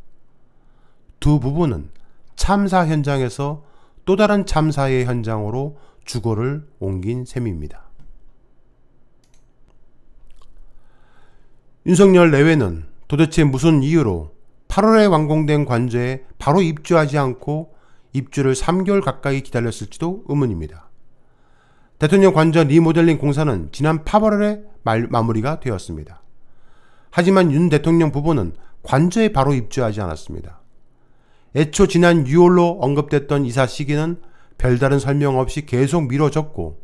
[SPEAKER 1] 두 부부는 참사 현장에서 또 다른 참사의 현장으로 주거를 옮긴 셈입니다. 윤석열 내외는 도대체 무슨 이유로 8월에 완공된 관저에 바로 입주하지 않고 입주를 3개월 가까이 기다렸을지도 의문입니다. 대통령 관저 리모델링 공사는 지난 8월에 말, 마무리가 되었습니다. 하지만 윤 대통령 부부는 관저에 바로 입주하지 않았습니다. 애초 지난 6월로 언급됐던 이사 시기는 별다른 설명 없이 계속 미뤄졌고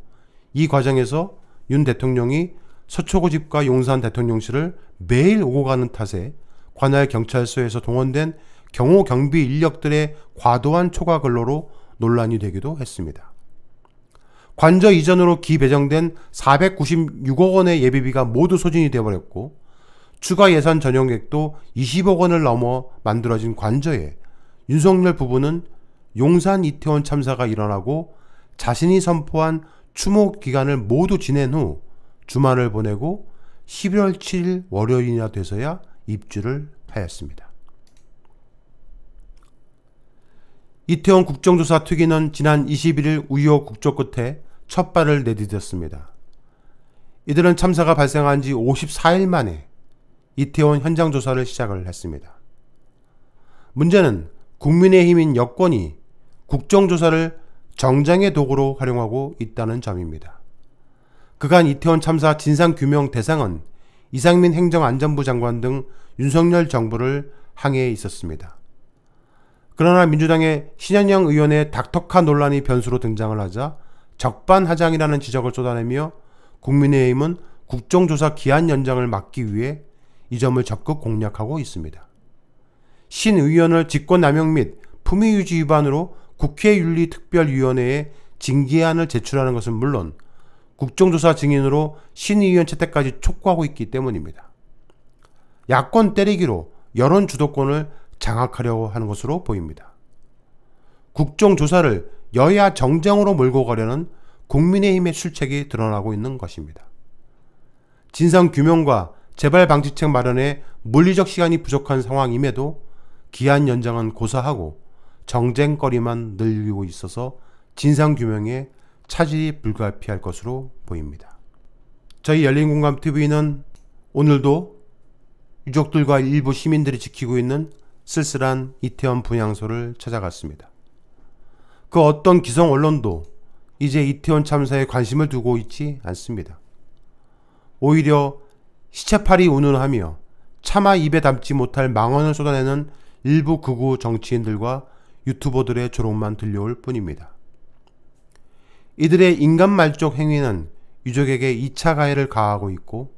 [SPEAKER 1] 이 과정에서 윤 대통령이 서초구 집과 용산 대통령실을 매일 오고 가는 탓에 관할 경찰서에서 동원된 경호 경비 인력들의 과도한 초과 근로로 논란이 되기도 했습니다. 관저 이전으로 기배정된 496억 원의 예비비가 모두 소진이 되어버렸고 추가 예산 전용액도 20억 원을 넘어 만들어진 관저에 윤석열 부부는 용산 이태원 참사가 일어나고 자신이 선포한 추모 기간을 모두 지낸 후 주말을 보내고 11월 7일 월요일이나 돼서야 입주를 하였습니다. 이태원 국정조사 특위는 지난 21일 우여 곡조 끝에 첫 발을 내디뎠습니다. 이들은 참사가 발생한 지 54일 만에 이태원 현장 조사를 시작을 했습니다. 문제는 국민의힘인 여권이 국정조사를 정장의 도구로 활용하고 있다는 점입니다. 그간 이태원 참사 진상규명 대상은 이상민 행정안전부 장관 등 윤석열 정부를 항해에 있었습니다. 그러나 민주당의 신현영 의원의 닥터카 논란이 변수로 등장을 하자 적반하장이라는 지적을 쏟아내며 국민의힘은 국정조사 기한 연장을 막기 위해 이 점을 적극 공략하고 있습니다. 신 의원을 직권남용 및 품위유지 위반으로 국회윤리특별위원회에 징계안을 제출하는 것은 물론 국정조사 증인으로 신 의원 채택까지 촉구하고 있기 때문입니다. 야권 때리기로 여론 주도권을 장악하려고 하는 것으로 보입니다. 국정조사를 여야 정쟁으로 몰고 가려는 국민의힘의 출책이 드러나고 있는 것입니다. 진상규명과 재발방지책 마련에 물리적 시간이 부족한 상황임에도 기한 연장은 고사하고 정쟁거리만 늘리고 있어서 진상규명에 차질이 불가피할 것으로 보입니다. 저희 열린공감TV는 오늘도 유족들과 일부 시민들이 지키고 있는 쓸쓸한 이태원 분향소를 찾아갔습니다. 그 어떤 기성 언론도 이제 이태원 참사에 관심을 두고 있지 않습니다. 오히려 시체팔이 운운하며 차마 입에 담지 못할 망언을 쏟아내는 일부 극우 정치인들과 유튜버들의 조롱만 들려올 뿐입니다. 이들의 인간 말적 행위는 유족에게 2차 가해를 가하고 있고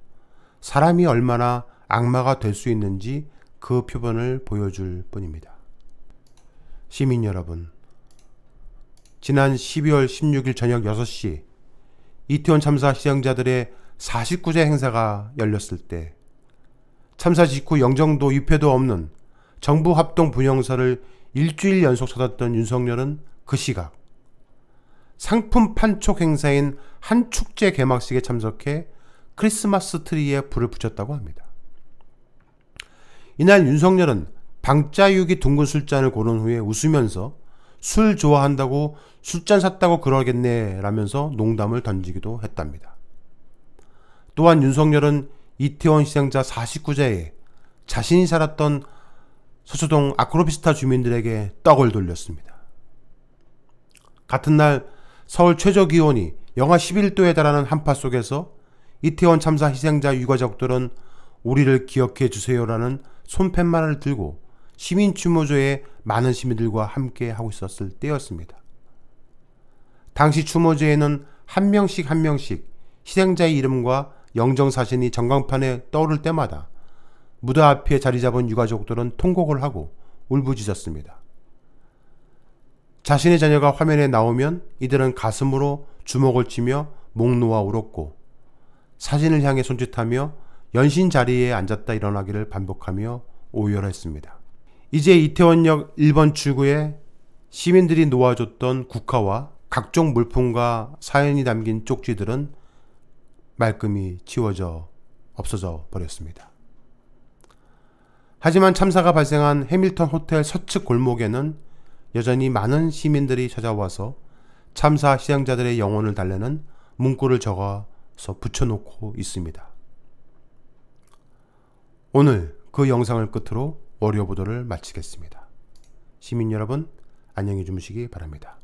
[SPEAKER 1] 사람이 얼마나 악마가 될 수 있는지 그 표본을 보여줄 뿐입니다. 시민 여러분, 지난 12월 16일 저녁 6시 이태원 참사 희생자들의 49제 행사가 열렸을 때 참사 직후 영정도 위패도 없는 정부 합동 분영사를 일주일 연속 찾았던 윤석열은 그 시각 상품 판촉 행사인 한 축제 개막식에 참석해 크리스마스 트리에 불을 붙였다고 합니다. 이날 윤석열은 방자유기 둥근 술잔을 고른 후에 웃으면서 술 좋아한다고 술잔 샀다고 그러겠네 라면서 농담을 던지기도 했답니다. 또한 윤석열은 이태원 시장자 49자에 자신이 살았던 서초동 아크로비스타 주민들에게 떡을 돌렸습니다. 같은 날 서울 최저 기온이 영하 11도에 달하는 한파 속에서 이태원 참사 희생자 유가족들은 우리를 기억해 주세요라는 손팻말을 들고 시민추모조에 많은 시민들과 함께 하고 있었을 때였습니다. 당시 추모조에는한 명씩 한 명씩 희생자의 이름과 영정사진이 전광판에 떠오를 때마다 무대 앞에 자리 잡은 유가족들은 통곡을 하고 울부짖었습니다. 자신의 자녀가 화면에 나오면 이들은 가슴으로 주먹을 치며 목 놓아 울었고 사진을 향해 손짓하며 연신 자리에 앉았다 일어나기를 반복하며 오열했습니다. 이제 이태원역 1번 출구에 시민들이 놓아줬던 국화와 각종 물품과 사연이 담긴 쪽지들은 말끔히 치워져 없어져 버렸습니다. 하지만 참사가 발생한 해밀턴 호텔 서측 골목에는 여전히 많은 시민들이 찾아와서 참사 시향자들의 영혼을 달래는 문구를 적어서 붙여놓고 있습니다. 오늘 그 영상을 끝으로 월요 보도를 마치겠습니다. 시민 여러분 안녕히 주무시기 바랍니다.